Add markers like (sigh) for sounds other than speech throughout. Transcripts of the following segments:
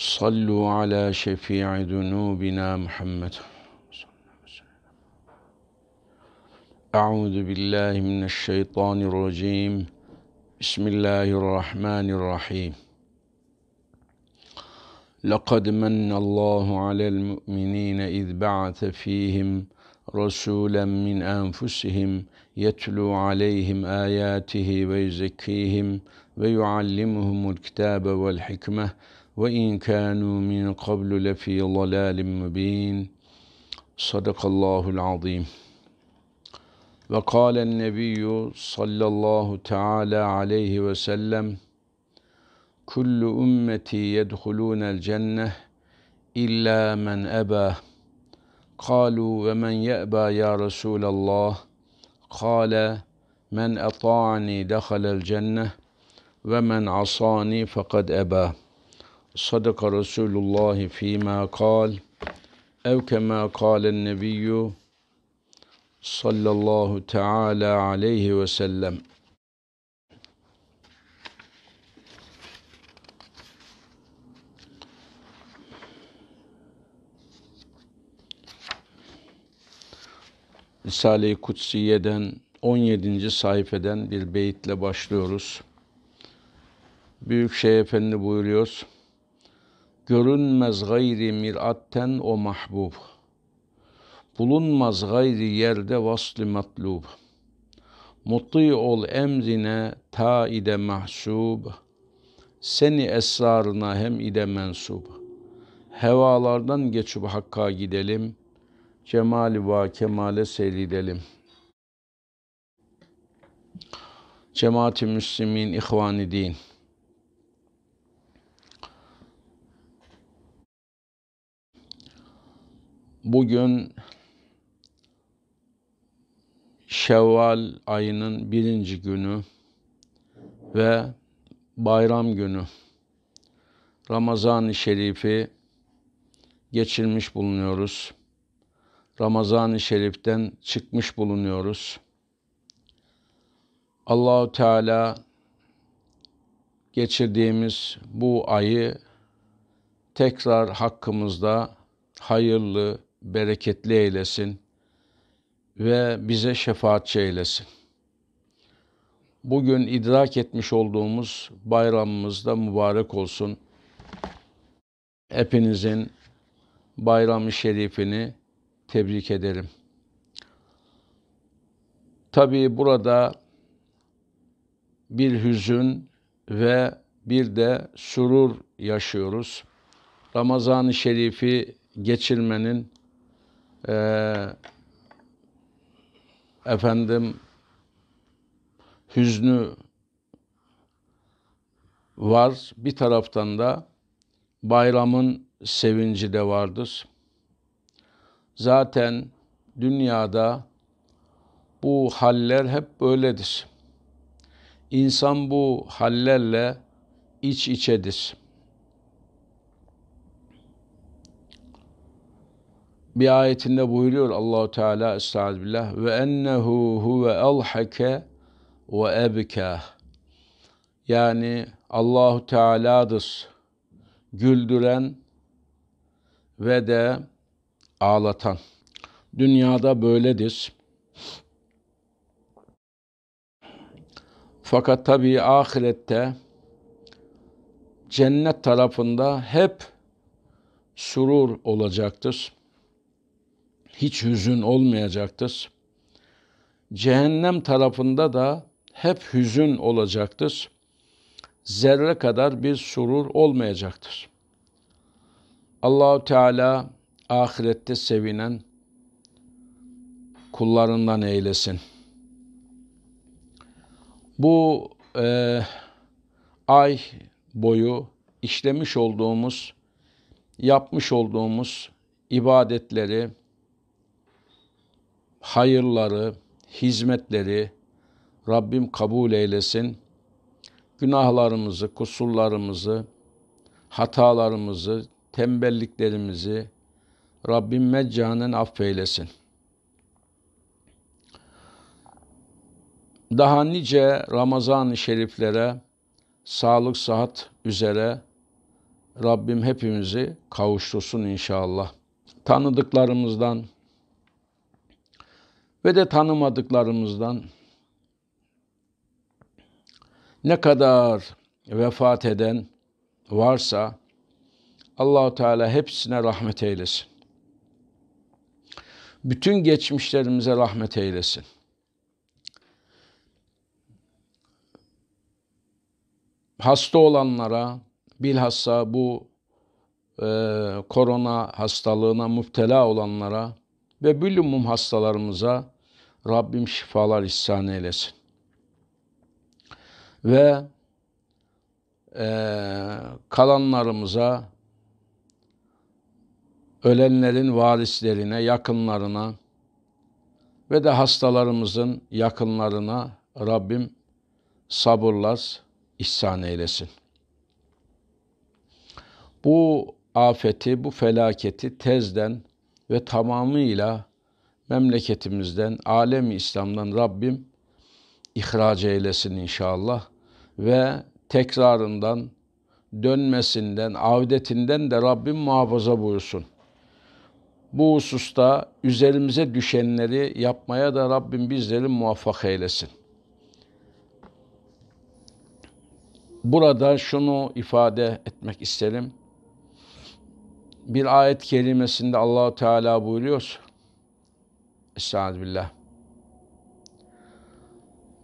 صلوا على شفيع ذنوبنا محمد أعوذ بالله من الشيطان الرجيم بسم الله الرحمن الرحيم لقد من الله على المؤمنين إذ بعث فيهم رسولا من أنفسهم يتلو عليهم آياته ويزكيهم ويعلمهم الكتاب والحكمة وإن كانوا من قبل لفي ضلال مبين صدق الله العظيم وقال النبي صلى الله تعالى عليه وسلم كل أمتي يدخلون الجنة إلا من أبى قالوا ومن يأبى يا رسول الله قال من أطاعني دخل الجنة ومن عصاني فقد أبى صدق رسول الله فيما قال أو كما قال النبي صلى الله تعالى عليه وسلم Risale-i Kutsiye'den 17. sayfeden bir beyitle başlıyoruz. Büyük Şeyh Efendi buyuruyor. Görünmez gayri miratten o mahbub. Bulunmaz gayri yerde vasli matlub. Muti ol emrine ta ide mahsub. Seni esrarına hem ide mensub. Hevalardan geçip hakka gidelim. Cemali va kemale seyredelim. Cemaati Müslümin, İhvan-ı Din. Bugün Şevval ayının birinci günü ve bayram günü Ramazan-ı Şerif'i geçirmiş bulunuyoruz. Ramazan-ı Şerif'ten çıkmış bulunuyoruz. Allahu Teala geçirdiğimiz bu ayı tekrar hakkımızda hayırlı, bereketli eylesin ve bize şefaatçi eylesin. Bugün idrak etmiş olduğumuz bayramımız da mübarek olsun. Hepinizin bayramı şerifini tebrik ederim. Tabii burada bir hüzün ve bir de surur yaşıyoruz. Ramazan-ı Şerif'i geçirmenin ee, efendim hüznü var. Bir taraftan da bayramın sevinci de vardır. Zaten dünyada bu haller hep böyledir. İnsan bu hallerle iç içedir. bir ayetinde buyuruyor Allahu Teala Estaizu ve ennehu huve elhake ve ebkah. Yani Allahu Teala'dır güldüren ve de ağlatan. Dünyada böyledir. Fakat tabi ahirette cennet tarafında hep surur olacaktır hiç hüzün olmayacaktır. Cehennem tarafında da hep hüzün olacaktır. Zerre kadar bir surur olmayacaktır. Allahu Teala ahirette sevinen kullarından eylesin. Bu e, ay boyu işlemiş olduğumuz, yapmış olduğumuz ibadetleri, hayırları, hizmetleri Rabbim kabul eylesin. Günahlarımızı, kusurlarımızı, hatalarımızı, tembelliklerimizi Rabbim meccanen affeylesin. Daha nice Ramazan-ı Şeriflere sağlık sıhhat üzere Rabbim hepimizi kavuştursun inşallah. Tanıdıklarımızdan, ve de tanımadıklarımızdan ne kadar vefat eden varsa Allahu Teala hepsine rahmet eylesin. Bütün geçmişlerimize rahmet eylesin. Hasta olanlara bilhassa bu e, korona hastalığına müptela olanlara ve bilumum hastalarımıza Rabbim şifalar ihsan eylesin. Ve e, kalanlarımıza, ölenlerin varislerine, yakınlarına ve de hastalarımızın yakınlarına Rabbim sabırlar ihsan eylesin. Bu afeti, bu felaketi tezden ve tamamıyla memleketimizden, alemi İslam'dan Rabbim ihraç eylesin inşallah ve tekrarından, dönmesinden, avdetinden de Rabbim muhafaza buyursun. Bu hususta üzerimize düşenleri yapmaya da Rabbim bizleri muvaffak eylesin. Burada şunu ifade etmek isterim bir ayet kelimesinde Allahu Teala buyuruyor. Estağfirullah.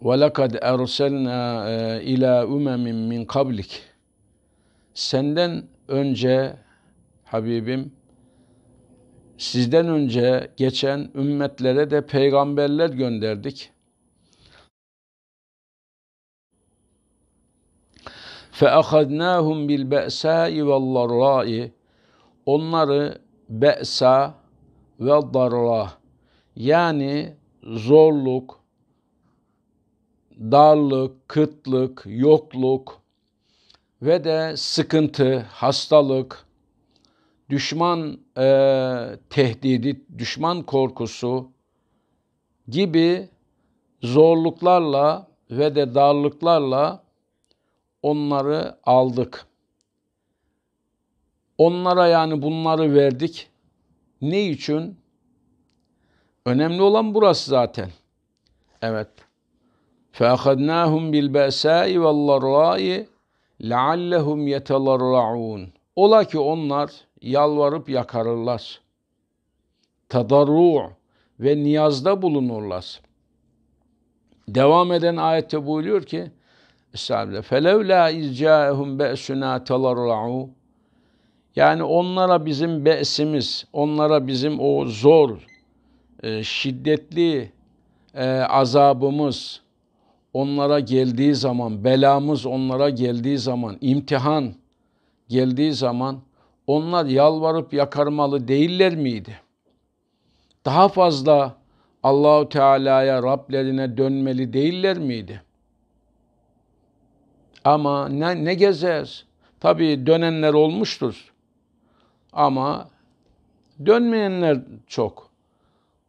وَلَقَدْ اَرْسَلْنَا e, ila اُمَمٍ min kablik Senden önce Habibim, sizden önce geçen ümmetlere de peygamberler gönderdik. فَأَخَذْنَاهُمْ بِالْبَأْسَاءِ وَالضَّرَّاءِ onları be'sa ve darla yani zorluk, darlık, kıtlık, yokluk ve de sıkıntı, hastalık, düşman e, tehdidi, düşman korkusu gibi zorluklarla ve de darlıklarla onları aldık.'' Onlara yani bunları verdik. Ne için? Önemli olan burası zaten. Evet. فَاَخَدْنَاهُمْ بِالْبَأْسَاءِ وَاللَّرَّاءِ لَعَلَّهُمْ يَتَضَرَّعُونَ Ola ki onlar yalvarıp yakarırlar. Tadarru ve niyazda bulunurlar. Devam eden ayette buyuruyor ki Estağfirullah. فَلَوْ لَا اِذْ جَاءَهُمْ بَأْسُنَا تَضَرَّعُوا yani onlara bizim besimiz, onlara bizim o zor, e, şiddetli e, azabımız, onlara geldiği zaman, belamız onlara geldiği zaman, imtihan geldiği zaman onlar yalvarıp yakarmalı değiller miydi? Daha fazla Allahu Teala'ya, Rablerine dönmeli değiller miydi? Ama ne, ne gezeriz? Tabii dönenler olmuştur. Ama dönmeyenler çok.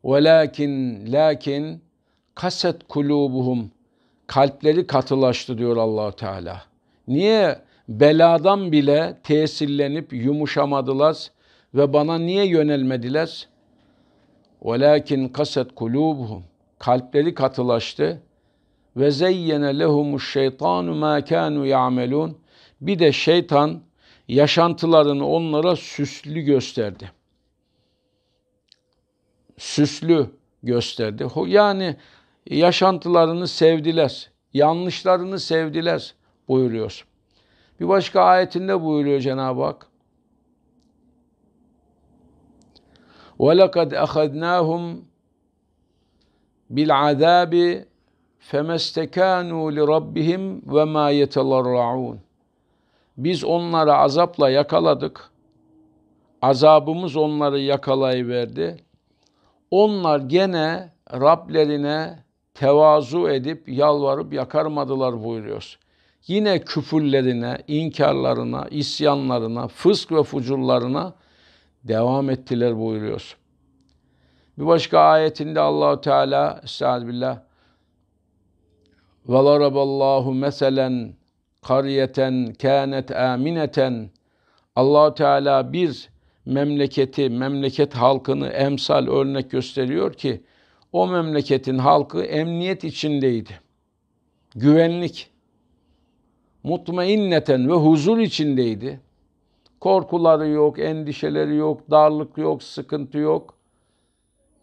Velakin lakin kaset kulubuhum kalpleri katılaştı diyor Allah Teala. Niye beladan bile tesirlenip yumuşamadılar ve bana niye yönelmediler? Velakin kaset kulubuhum kalpleri katılaştı ve zeyyene lehumu şeytanu ma kanu ya'melun. Bir de şeytan yaşantılarını onlara süslü gösterdi. Süslü gösterdi. Yani yaşantılarını sevdiler, yanlışlarını sevdiler buyuruyor. Bir başka ayetinde buyuruyor Cenab-ı Hak. وَلَقَدْ أَخَذْنَاهُمْ بِالْعَذَابِ فَمَا اسْتَكَانُوا لِرَبِّهِمْ وَمَا يَتَضَرَّعُونَ biz onları azapla yakaladık. Azabımız onları yakalayıverdi. Onlar gene Rablerine tevazu edip yalvarıp yakarmadılar buyuruyoruz. Yine küfürlerine, inkarlarına, isyanlarına, fısk ve fucurlarına devam ettiler buyuruyoruz. Bir başka ayetinde Allahu Teala Estağfirullah ve daraballahu meselen kariyeten kânet amineten Allah Teala bir memleketi, memleket halkını emsal örnek gösteriyor ki o memleketin halkı emniyet içindeydi. Güvenlik, mutmainneten ve huzur içindeydi. Korkuları yok, endişeleri yok, darlık yok, sıkıntı yok.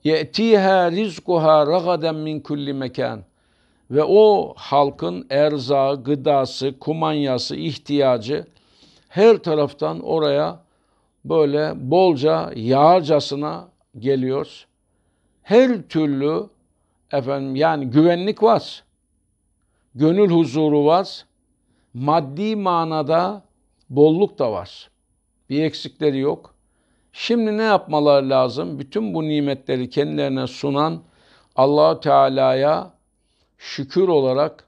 Ye'tiha rizkuha ragaden min kulli mekan ve o halkın erzağı, gıdası, kumanyası, ihtiyacı her taraftan oraya böyle bolca yağcasına geliyor. Her türlü efendim yani güvenlik var. Gönül huzuru var. Maddi manada bolluk da var. Bir eksikleri yok. Şimdi ne yapmaları lazım? Bütün bu nimetleri kendilerine sunan Allah Teala'ya şükür olarak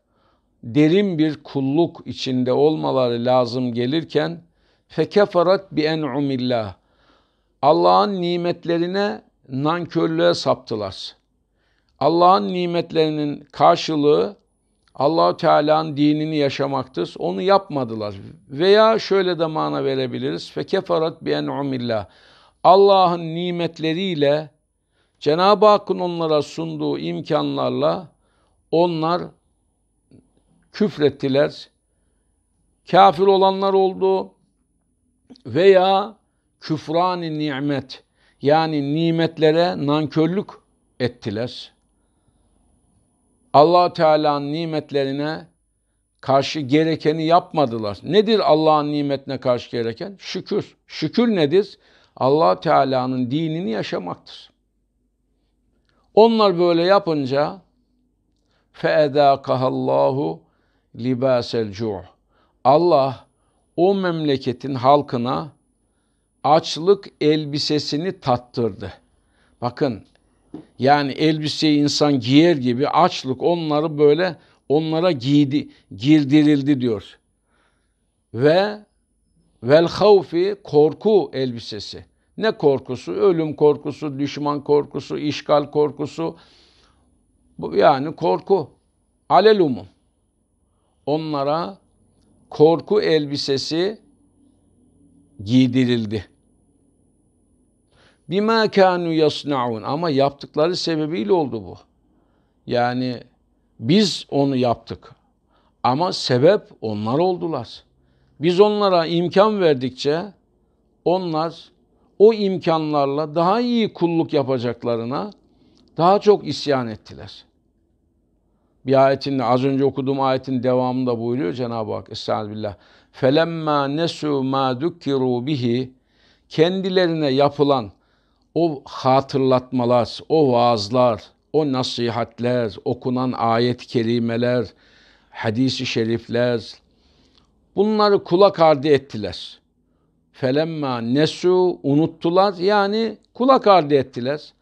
derin bir kulluk içinde olmaları lazım gelirken fekeferat bi en'umillah Allah'ın nimetlerine nankörlüğe saptılar. Allah'ın nimetlerinin karşılığı Allahu Teala'nın dinini yaşamaktır. Onu yapmadılar. Veya şöyle de mana verebiliriz. Fekeferat bi en'umillah. Allah'ın nimetleriyle Cenab-ı Hakk'ın onlara sunduğu imkanlarla onlar küfrettiler. Kafir olanlar oldu veya küfrani nimet yani nimetlere nankörlük ettiler. Allah Teala'nın nimetlerine karşı gerekeni yapmadılar. Nedir Allah'ın nimetine karşı gereken? Şükür. Şükür nedir? Allah Teala'nın dinini yaşamaktır. Onlar böyle yapınca فَاَذَاقَهَا libasel cu'. Allah o memleketin halkına açlık elbisesini tattırdı. Bakın yani elbiseyi insan giyer gibi açlık onları böyle onlara giydi, girdirildi diyor. Ve vel havfi korku elbisesi. Ne korkusu? Ölüm korkusu, düşman korkusu, işgal korkusu, bu yani korku. Alel Onlara korku elbisesi giydirildi. Bima kanu yasnaun ama yaptıkları sebebiyle oldu bu. Yani biz onu yaptık. Ama sebep onlar oldular. Biz onlara imkan verdikçe onlar o imkanlarla daha iyi kulluk yapacaklarına daha çok isyan ettiler. Bir ayetin az önce okuduğum ayetin devamında buyuruyor Cenab-ı Hak Estağfirullah. Felemma nesu ma dukkiru bihi kendilerine yapılan o hatırlatmalar, o vaazlar, o nasihatler, okunan ayet-i kerimeler, hadisi şerifler bunları kulak ardı ettiler. Felemma nesu unuttular yani kulak ardı ettiler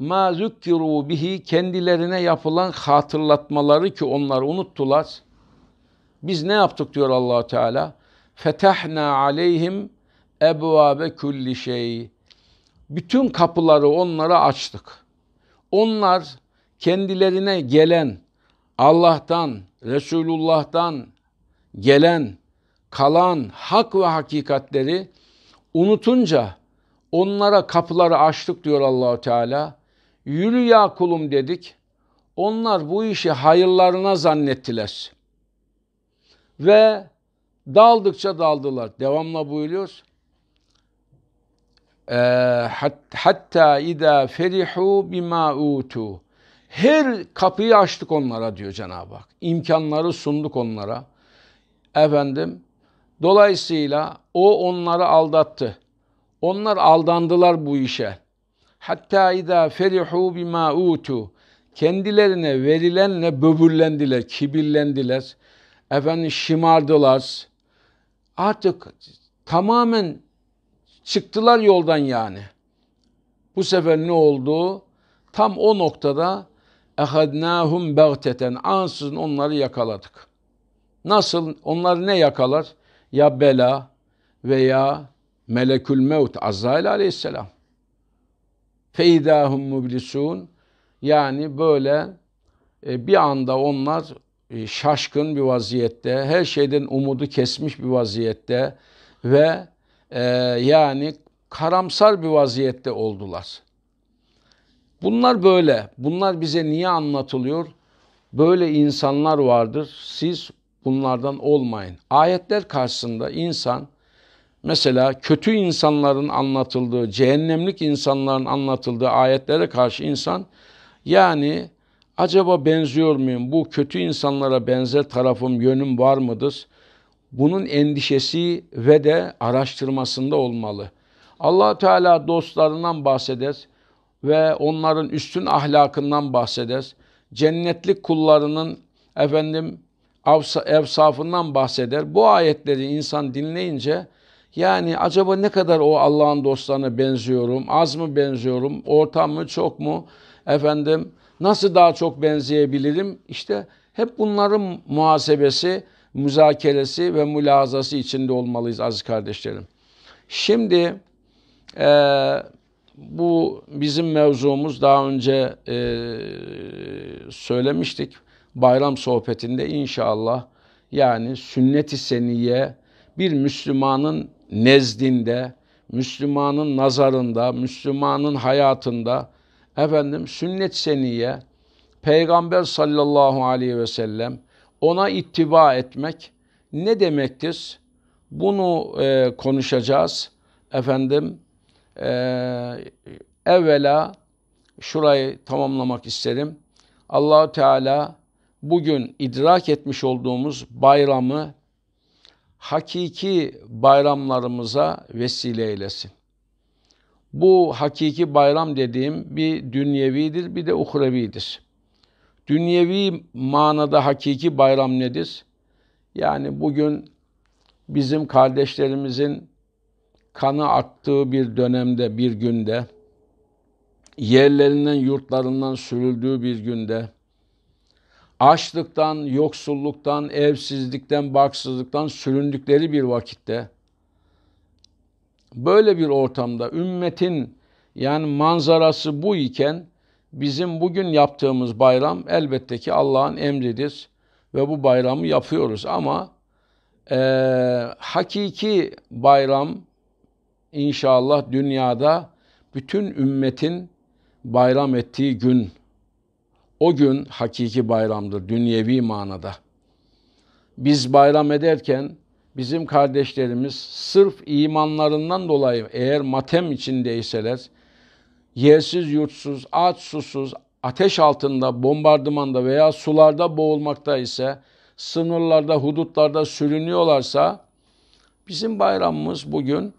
ma zükkiru bihi kendilerine yapılan hatırlatmaları ki onlar unuttular. Biz ne yaptık diyor Allah Teala? Fetahna aleyhim ebvabe kulli şey. Bütün kapıları onlara açtık. Onlar kendilerine gelen Allah'tan, Resulullah'tan gelen, kalan hak ve hakikatleri unutunca onlara kapıları açtık diyor Allahu Teala Yürü ya kulum dedik. Onlar bu işi hayırlarına zannettiler. Ve daldıkça daldılar. Devamla buyuruyoruz. Ee, hatta ida ferihu bima utu. Her kapıyı açtık onlara diyor Cenab-ı Hak. İmkanları sunduk onlara. Efendim dolayısıyla o onları aldattı. Onlar aldandılar bu işe. Hatta idâ ferihû bimâ utu kendilerine verilenle böbürlendiler, kibirlendiler. Efendim şımardılar. Artık tamamen çıktılar yoldan yani. Bu sefer ne oldu? Tam o noktada ehadnahum bagteten ansızın onları yakaladık. Nasıl? Onları ne yakalar? Ya bela veya melekül mevt Azrail aleyhisselam feizahum mublisun yani böyle e, bir anda onlar e, şaşkın bir vaziyette, her şeyden umudu kesmiş bir vaziyette ve e, yani karamsar bir vaziyette oldular. Bunlar böyle. Bunlar bize niye anlatılıyor? Böyle insanlar vardır. Siz bunlardan olmayın. Ayetler karşısında insan mesela kötü insanların anlatıldığı, cehennemlik insanların anlatıldığı ayetlere karşı insan yani acaba benziyor muyum? Bu kötü insanlara benzer tarafım, yönüm var mıdır? Bunun endişesi ve de araştırmasında olmalı. allah Teala dostlarından bahseder ve onların üstün ahlakından bahseder. Cennetlik kullarının efendim evsafından bahseder. Bu ayetleri insan dinleyince yani acaba ne kadar o Allah'ın dostlarına benziyorum? Az mı benziyorum? ortam mı? Çok mu? Efendim nasıl daha çok benzeyebilirim? İşte hep bunların muhasebesi, müzakeresi ve mülazası içinde olmalıyız aziz kardeşlerim. Şimdi e, bu bizim mevzumuz daha önce e, söylemiştik bayram sohbetinde inşallah yani sünnet-i seniye bir Müslümanın nezdinde, Müslümanın nazarında, Müslümanın hayatında efendim sünnet seniye, Peygamber sallallahu aleyhi ve sellem ona ittiba etmek ne demektir? Bunu e, konuşacağız. Efendim e, evvela şurayı tamamlamak isterim. Allahu Teala bugün idrak etmiş olduğumuz bayramı hakiki bayramlarımıza vesile eylesin. Bu hakiki bayram dediğim bir dünyevidir bir de uhrevidir. Dünyevi manada hakiki bayram nedir? Yani bugün bizim kardeşlerimizin kanı aktığı bir dönemde, bir günde, yerlerinden, yurtlarından sürüldüğü bir günde, açlıktan, yoksulluktan, evsizlikten, baksızlıktan süründükleri bir vakitte böyle bir ortamda ümmetin yani manzarası bu iken bizim bugün yaptığımız bayram elbette ki Allah'ın emridir ve bu bayramı yapıyoruz ama e, hakiki bayram inşallah dünyada bütün ümmetin bayram ettiği gün o gün hakiki bayramdır dünyevi manada. Biz bayram ederken bizim kardeşlerimiz sırf imanlarından dolayı eğer matem içindeyseler, yersiz yurtsuz, aç susuz, ateş altında, bombardımanda veya sularda boğulmakta ise, sınırlarda, hudutlarda sürünüyorlarsa, bizim bayramımız bugün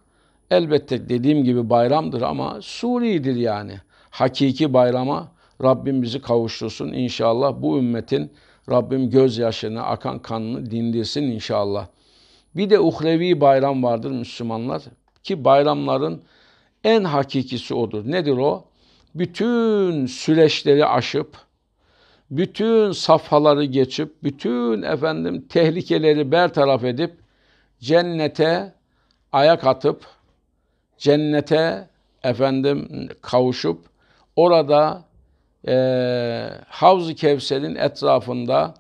elbette dediğim gibi bayramdır ama suridir yani. Hakiki bayrama Rabbim bizi kavuştursun inşallah. Bu ümmetin Rabbim gözyaşını, akan kanını dindirsin inşallah. Bir de uhrevi bayram vardır Müslümanlar ki bayramların en hakikisi odur. Nedir o? Bütün süreçleri aşıp, bütün safhaları geçip, bütün efendim tehlikeleri bertaraf edip, cennete ayak atıp, cennete efendim kavuşup, orada e, Havz-ı Kevser'in etrafında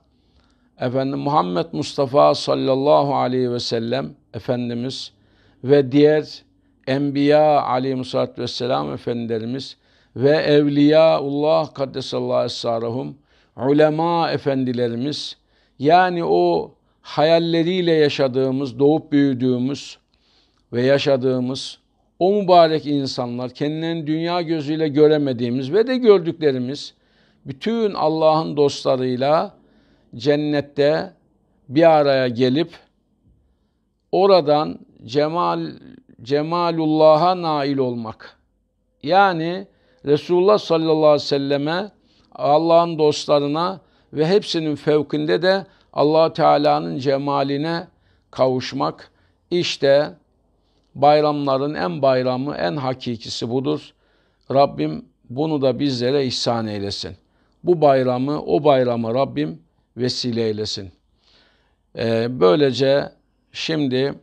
efendim Muhammed Mustafa sallallahu aleyhi ve sellem Efendimiz ve diğer Enbiya aleyhissalatü vesselam efendilerimiz ve Evliyaullah kaddesallahu esrarahum ulema efendilerimiz yani o hayalleriyle yaşadığımız, doğup büyüdüğümüz ve yaşadığımız o mübarek insanlar kendilerini dünya gözüyle göremediğimiz ve de gördüklerimiz bütün Allah'ın dostlarıyla cennette bir araya gelip oradan cemal cemalullah'a nail olmak. Yani Resulullah sallallahu aleyhi ve selleme Allah'ın dostlarına ve hepsinin fevkinde de Allah Teala'nın cemaline kavuşmak. İşte Bayramların en bayramı, en hakikisi budur. Rabbim bunu da bizlere ihsan eylesin. Bu bayramı, o bayramı Rabbim vesile eylesin. Ee, böylece şimdi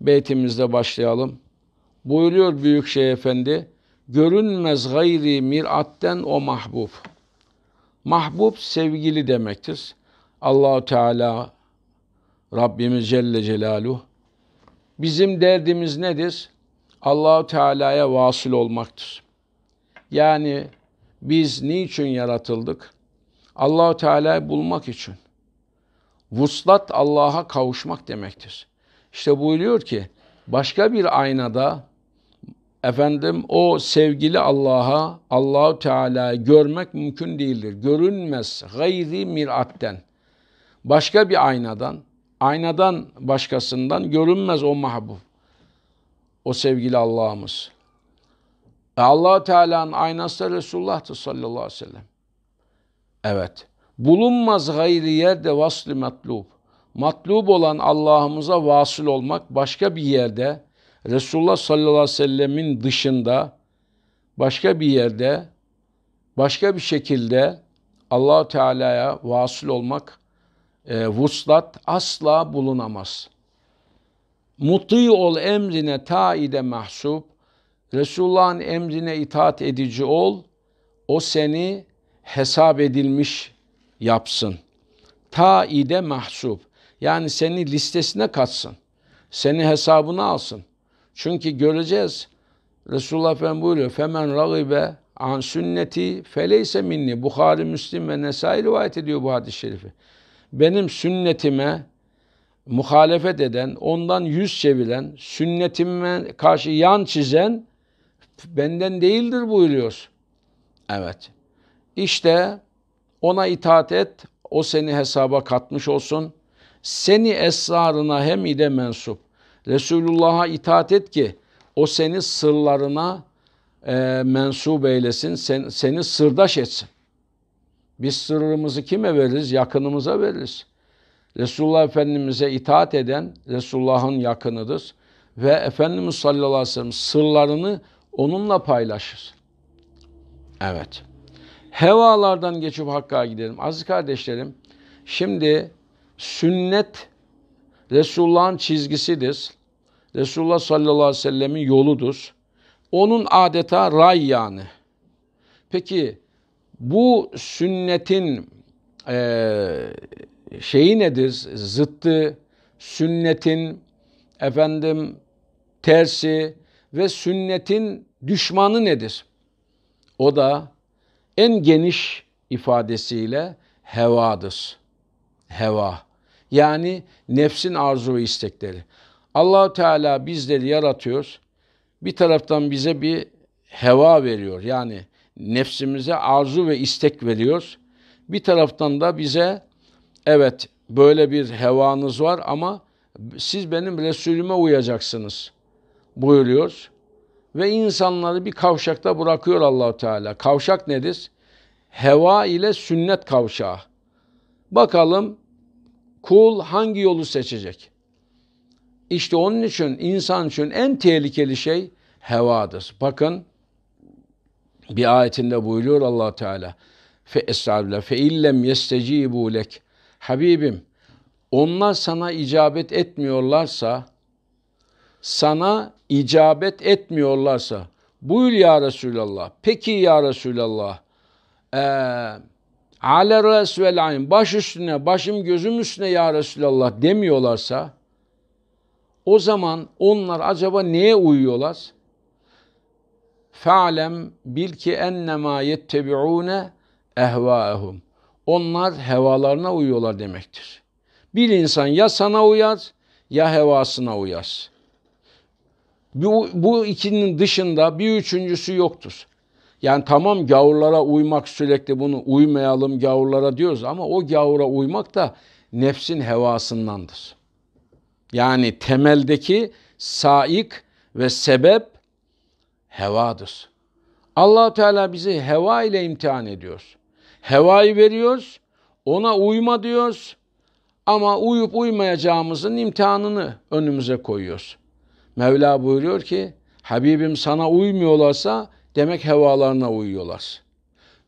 beytimizde başlayalım. Buyuruyor Büyükşehir Efendi, görünmez gayri miratten o mahbub. Mahbub sevgili demektir. Allahu Teala Rabbimiz Celle Celaluhu Bizim derdimiz nedir? Allahu Teala'ya vasıl olmaktır. Yani biz niçin yaratıldık? Allahu Teala'yı bulmak için. Vuslat Allah'a kavuşmak demektir. İşte buyuruyor ki başka bir aynada efendim o sevgili Allah'a Allahu Teala'yı görmek mümkün değildir. Görünmez gayri miratten. Başka bir aynadan aynadan başkasından görünmez o mahbub. O sevgili Allah'ımız. Ve allah Teala'nın aynası Resulullah'tı sallallahu aleyhi ve sellem. Evet. Bulunmaz gayri yerde vasli matlub. Matlub olan Allah'ımıza vasıl olmak başka bir yerde Resulullah sallallahu aleyhi ve sellemin dışında başka bir yerde başka bir şekilde allah Teala'ya vasıl olmak e, vuslat asla bulunamaz. Muti ol emrine taide mahsup, Resulullah'ın emrine itaat edici ol, o seni hesap edilmiş yapsın. Taide mahsup, yani seni listesine katsın, seni hesabına alsın. Çünkü göreceğiz, Resulullah Efendimiz buyuruyor, Femen ragibe an sünneti feleyse minni. Bukhari, Müslim ve Nesai rivayet ediyor bu hadis-i şerifi benim sünnetime muhalefet eden, ondan yüz çeviren, sünnetime karşı yan çizen benden değildir buyuruyor. Evet. İşte ona itaat et, o seni hesaba katmış olsun. Seni esrarına hem ile mensup. Resulullah'a itaat et ki o seni sırlarına e, mensup eylesin, sen, seni sırdaş etsin. Biz sırrımızı kime veririz? Yakınımıza veririz. Resulullah Efendimiz'e itaat eden Resulullah'ın yakınıdır. Ve Efendimiz sallallahu aleyhi ve sellem sırlarını onunla paylaşır. Evet. Hevalardan geçip Hakk'a gidelim. Aziz kardeşlerim, şimdi sünnet Resulullah'ın çizgisidir. Resulullah sallallahu aleyhi ve sellemin yoludur. Onun adeta ray yani. Peki bu sünnetin e, şeyi nedir? Zıttı, sünnetin efendim tersi ve sünnetin düşmanı nedir? O da en geniş ifadesiyle hevadır. Heva. Yani nefsin arzu ve istekleri. Allahu Teala bizleri yaratıyor. Bir taraftan bize bir heva veriyor. Yani nefsimize arzu ve istek veriyor. Bir taraftan da bize evet böyle bir hevanız var ama siz benim Resulüme uyacaksınız buyuruyor. Ve insanları bir kavşakta bırakıyor Allahu Teala. Kavşak nedir? Heva ile sünnet kavşağı. Bakalım kul hangi yolu seçecek? İşte onun için insan için en tehlikeli şey hevadır. Bakın bir ayetinde buyuruyor Allah Teala. Fe estağfirullah fe illem yestecibu lek. Habibim onlar sana icabet etmiyorlarsa sana icabet etmiyorlarsa buyur ya Resulallah. Peki ya Resulallah. Eee Ale res vel ayn baş üstüne başım gözüm üstüne ya Resulallah demiyorlarsa o zaman onlar acaba neye uyuyorlar? Fa'lem bil ki ennema yettebi'une ehvaehum. Onlar hevalarına uyuyorlar demektir. Bir insan ya sana uyar ya hevasına uyar. Bu, bu ikinin dışında bir üçüncüsü yoktur. Yani tamam gavurlara uymak sürekli bunu uymayalım gavurlara diyoruz ama o gavura uymak da nefsin hevasındandır. Yani temeldeki saik ve sebep hevadır. allah Teala bizi heva ile imtihan ediyor. Hevayı veriyoruz, ona uyma diyoruz ama uyup uymayacağımızın imtihanını önümüze koyuyoruz. Mevla buyuruyor ki, Habibim sana uymuyorlarsa demek hevalarına uyuyorlar.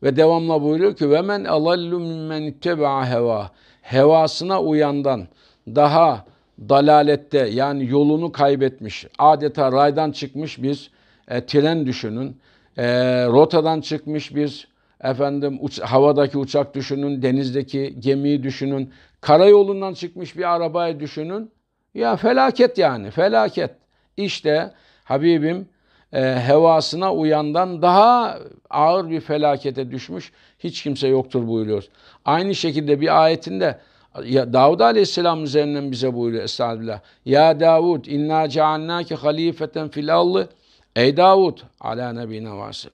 Ve devamla buyuruyor ki ve men alallu mimmen ittebaa heva hevasına uyandan daha dalalette yani yolunu kaybetmiş adeta raydan çıkmış bir e, tren düşünün. E, rotadan çıkmış bir efendim uç, havadaki uçak düşünün, denizdeki gemiyi düşünün, karayolundan çıkmış bir arabayı düşünün. Ya felaket yani, felaket. İşte Habibim e, hevasına uyandan daha ağır bir felakete düşmüş hiç kimse yoktur buyuruyor. Aynı şekilde bir ayetinde ya Davud Aleyhisselam üzerinden bize buyuruyor Estağfirullah. Ya Davud inna ceannake halifeten fil allı Ey Davud ala nebine vasıl.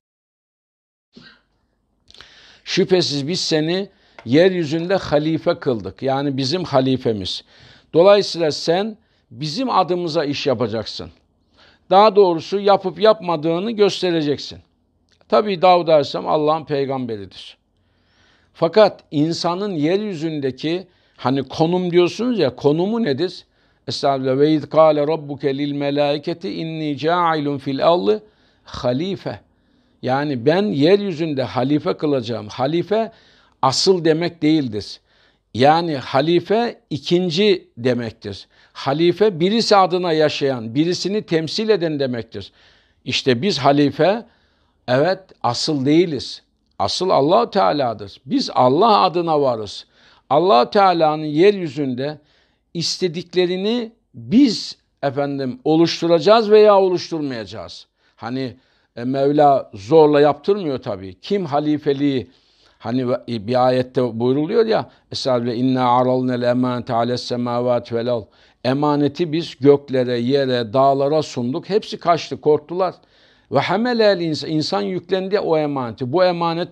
Şüphesiz biz seni yeryüzünde halife kıldık. Yani bizim halifemiz. Dolayısıyla sen bizim adımıza iş yapacaksın. Daha doğrusu yapıp yapmadığını göstereceksin. Tabi Davud Aleyhisselam Allah'ın peygamberidir. Fakat insanın yeryüzündeki hani konum diyorsunuz ya konumu nedir? Estağfirullah. Ve iz kâle rabbuke lil melâiketi inni câilun fil allı halife. Yani ben yeryüzünde halife kılacağım. Halife asıl demek değildir. Yani halife ikinci demektir. Halife birisi adına yaşayan, birisini temsil eden demektir. İşte biz halife evet asıl değiliz. Asıl Allah Teala'dır. Biz Allah adına varız. Allah Teala'nın yeryüzünde istediklerini biz efendim oluşturacağız veya oluşturmayacağız. Hani e, Mevla zorla yaptırmıyor tabii. Kim halifeliği hani e, bir ayette buyruluyor ya Esad ve inna aralnel emanete ales semavat velal. Emaneti biz göklere, yere, dağlara sunduk. Hepsi kaçtı, korktular. Ve hamelel insan, insan yüklendi o emaneti. Bu emanet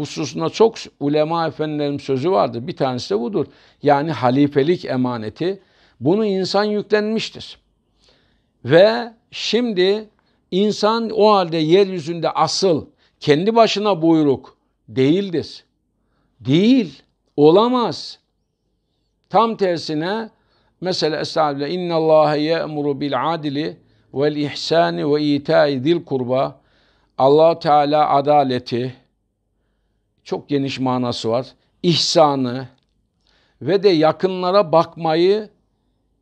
hususunda çok ulema efendilerim sözü vardır. Bir tanesi de budur. Yani halifelik emaneti bunu insan yüklenmiştir. Ve şimdi insan o halde yeryüzünde asıl kendi başına buyruk değildir. Değil. Olamaz. Tam tersine mesela estağfirullah inna Allah ye'muru bil adli vel ihsani ve itai zil kurba Allah Teala adaleti, çok geniş manası var. İhsanı ve de yakınlara bakmayı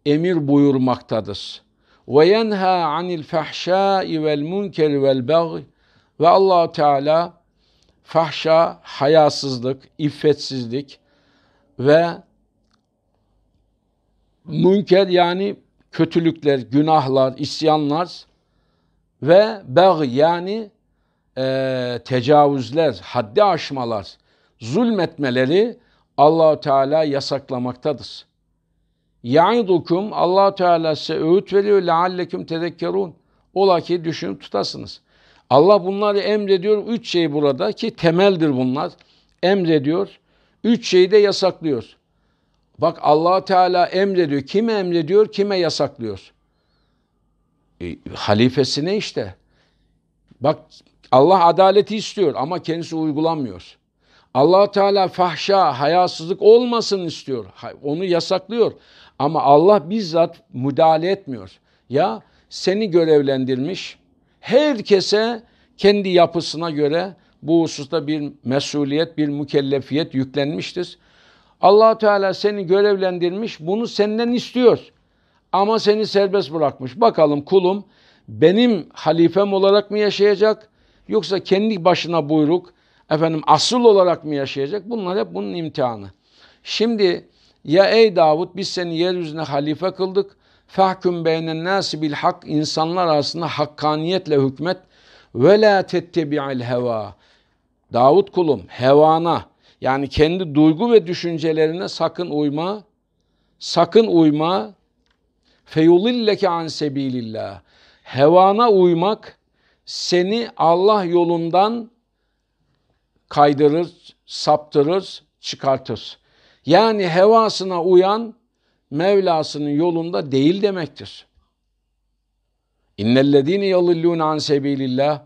emir buyurmaktadır. Ve yenha anil fahşai vel munkeri vel baghi ve Allah Teala fahşa, hayasızlık, iffetsizlik ve münker yani kötülükler, günahlar, isyanlar ve bag yani e, tecavüzler, haddi aşmalar, zulmetmeleri Allahu Teala yasaklamaktadır. Ya'idukum Allahu Teala size öğüt veriyor. Leallekum tezekkerun. Ola ki düşünüp tutasınız. Allah bunları emrediyor. Üç şey burada ki temeldir bunlar. Emrediyor. Üç şeyi de yasaklıyor. Bak allah Teala emrediyor. Kime emrediyor, kime yasaklıyor? E, halifesine işte. Bak Allah adaleti istiyor ama kendisi uygulanmıyor. allah Teala fahşa, hayasızlık olmasın istiyor. Onu yasaklıyor. Ama Allah bizzat müdahale etmiyor. Ya seni görevlendirmiş, herkese kendi yapısına göre bu hususta bir mesuliyet, bir mükellefiyet yüklenmiştir. allah Teala seni görevlendirmiş, bunu senden istiyor. Ama seni serbest bırakmış. Bakalım kulum benim halifem olarak mı yaşayacak?'' Yoksa kendi başına buyruk, efendim asıl olarak mı yaşayacak? Bunlar hep bunun imtihanı. Şimdi ya ey Davud biz seni yeryüzüne halife kıldık. Fahkum beynen nasi bil hak insanlar arasında hakkaniyetle hükmet ve la tettebi'il heva. Davud kulum hevana yani kendi duygu ve düşüncelerine sakın uyma. Sakın uyma. Feyulilleke an sebilillah. Hevana uymak seni Allah yolundan kaydırır, saptırır, çıkartır. Yani hevasına uyan Mevlasının yolunda değil demektir. İnnellezîne yalillûne an sebilillah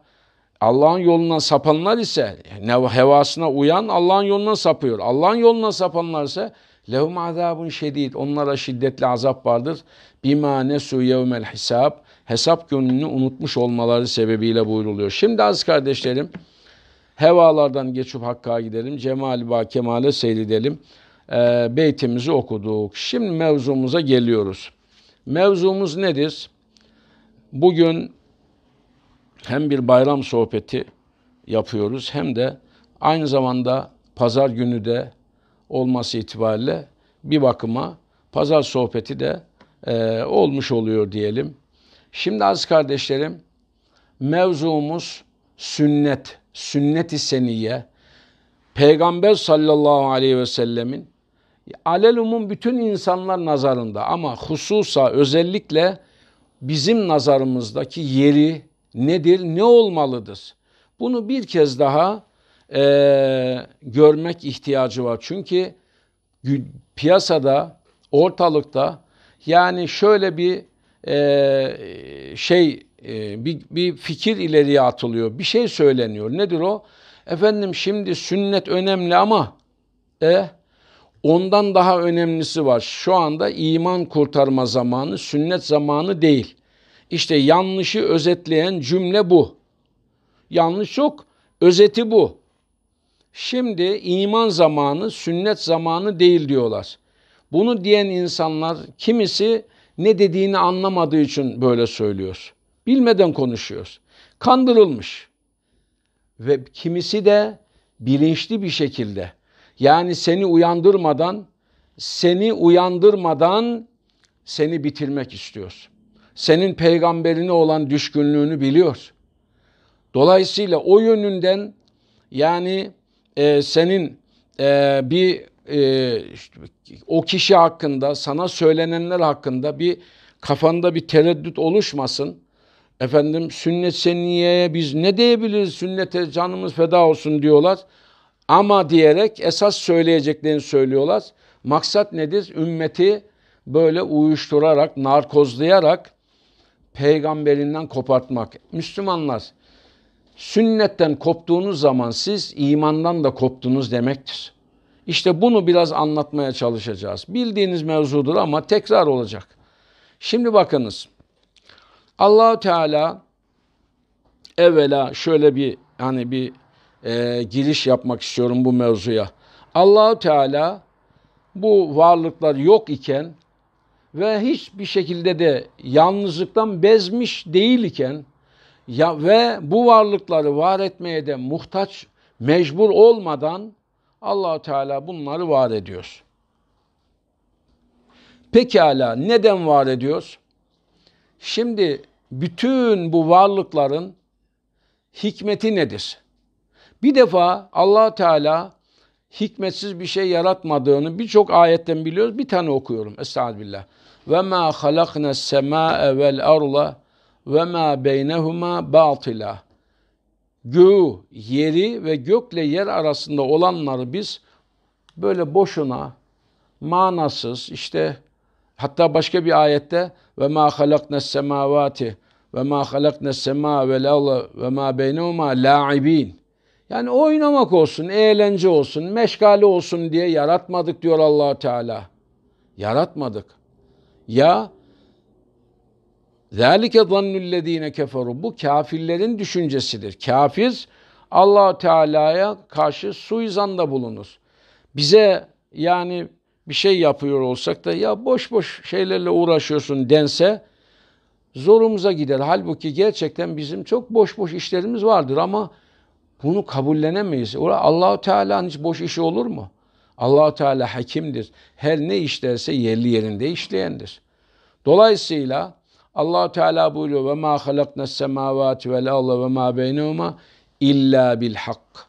Allah'ın yoluna sapanlar ise hevasına uyan Allah'ın yoluna sapıyor. Allah'ın yoluna sapanlar ise lehum azabun şedid. Onlara şiddetli azap vardır. Bima nesu yevmel hisab hesap gününü unutmuş olmaları sebebiyle buyruluyor. Şimdi az kardeşlerim hevalardan geçip Hakk'a gidelim. Cemal-i Bağ Kemal'e seyredelim. Ee, beytimizi okuduk. Şimdi mevzumuza geliyoruz. Mevzumuz nedir? Bugün hem bir bayram sohbeti yapıyoruz hem de aynı zamanda pazar günü de olması itibariyle bir bakıma pazar sohbeti de e, olmuş oluyor diyelim. Şimdi az kardeşlerim mevzumuz sünnet, sünnet-i seniyye. Peygamber sallallahu aleyhi ve sellemin alelumun bütün insanlar nazarında ama hususa özellikle bizim nazarımızdaki yeri nedir, ne olmalıdır? Bunu bir kez daha e, görmek ihtiyacı var. Çünkü piyasada, ortalıkta yani şöyle bir e, şey e, bir, bir fikir ileriye atılıyor. Bir şey söyleniyor. Nedir o? Efendim şimdi sünnet önemli ama e, ondan daha önemlisi var. Şu anda iman kurtarma zamanı, sünnet zamanı değil. İşte yanlışı özetleyen cümle bu. Yanlış yok, özeti bu. Şimdi iman zamanı, sünnet zamanı değil diyorlar. Bunu diyen insanlar kimisi ne dediğini anlamadığı için böyle söylüyor. Bilmeden konuşuyor. Kandırılmış. Ve kimisi de bilinçli bir şekilde yani seni uyandırmadan seni uyandırmadan seni bitirmek istiyor. Senin peygamberine olan düşkünlüğünü biliyor. Dolayısıyla o yönünden yani e, senin e, bir e, o kişi hakkında, sana söylenenler hakkında bir kafanda bir tereddüt oluşmasın. Efendim sünnet seniyeye biz ne diyebiliriz sünnete canımız feda olsun diyorlar. Ama diyerek esas söyleyeceklerini söylüyorlar. Maksat nedir? Ümmeti böyle uyuşturarak, narkozlayarak peygamberinden kopartmak. Müslümanlar sünnetten koptuğunuz zaman siz imandan da koptunuz demektir. İşte bunu biraz anlatmaya çalışacağız. Bildiğiniz mevzudur ama tekrar olacak. Şimdi bakınız. Allahu Teala evvela şöyle bir hani bir e, giriş yapmak istiyorum bu mevzuya. Allahu Teala bu varlıklar yok iken ve hiçbir şekilde de yalnızlıktan bezmiş değil iken ya ve bu varlıkları var etmeye de muhtaç mecbur olmadan allah Teala bunları var ediyor. Pekala neden var ediyor? Şimdi bütün bu varlıkların hikmeti nedir? Bir defa allah Teala hikmetsiz bir şey yaratmadığını birçok ayetten biliyoruz. Bir tane okuyorum. Estağfirullah. Ve ma halakna semae vel arla ve ma beynehuma batila göğü, yeri ve gökle yer arasında olanları biz böyle boşuna, manasız işte hatta başka bir ayette ve ma halakna semavati ve ma halakna sema ve ve ma beynehuma laibin. Yani oynamak olsun, eğlence olsun, meşgale olsun diye yaratmadık diyor Allah Teala. Yaratmadık. Ya ذَٰلِكَ ظَنُّ الَّذ۪ينَ كَفَرُوا Bu kafirlerin düşüncesidir. Kafir allah Teala'ya karşı suizanda bulunur. Bize yani bir şey yapıyor olsak da ya boş boş şeylerle uğraşıyorsun dense zorumuza gider. Halbuki gerçekten bizim çok boş boş işlerimiz vardır ama bunu kabullenemeyiz. Allahu Teala'nın hiç boş işi olur mu? Allahu Teala hakimdir. Her ne işlerse yerli yerinde işleyendir. Dolayısıyla Allah Teala buyuruyor ve ma halakna semavati vel arda ve ma beynehuma illa bil hak.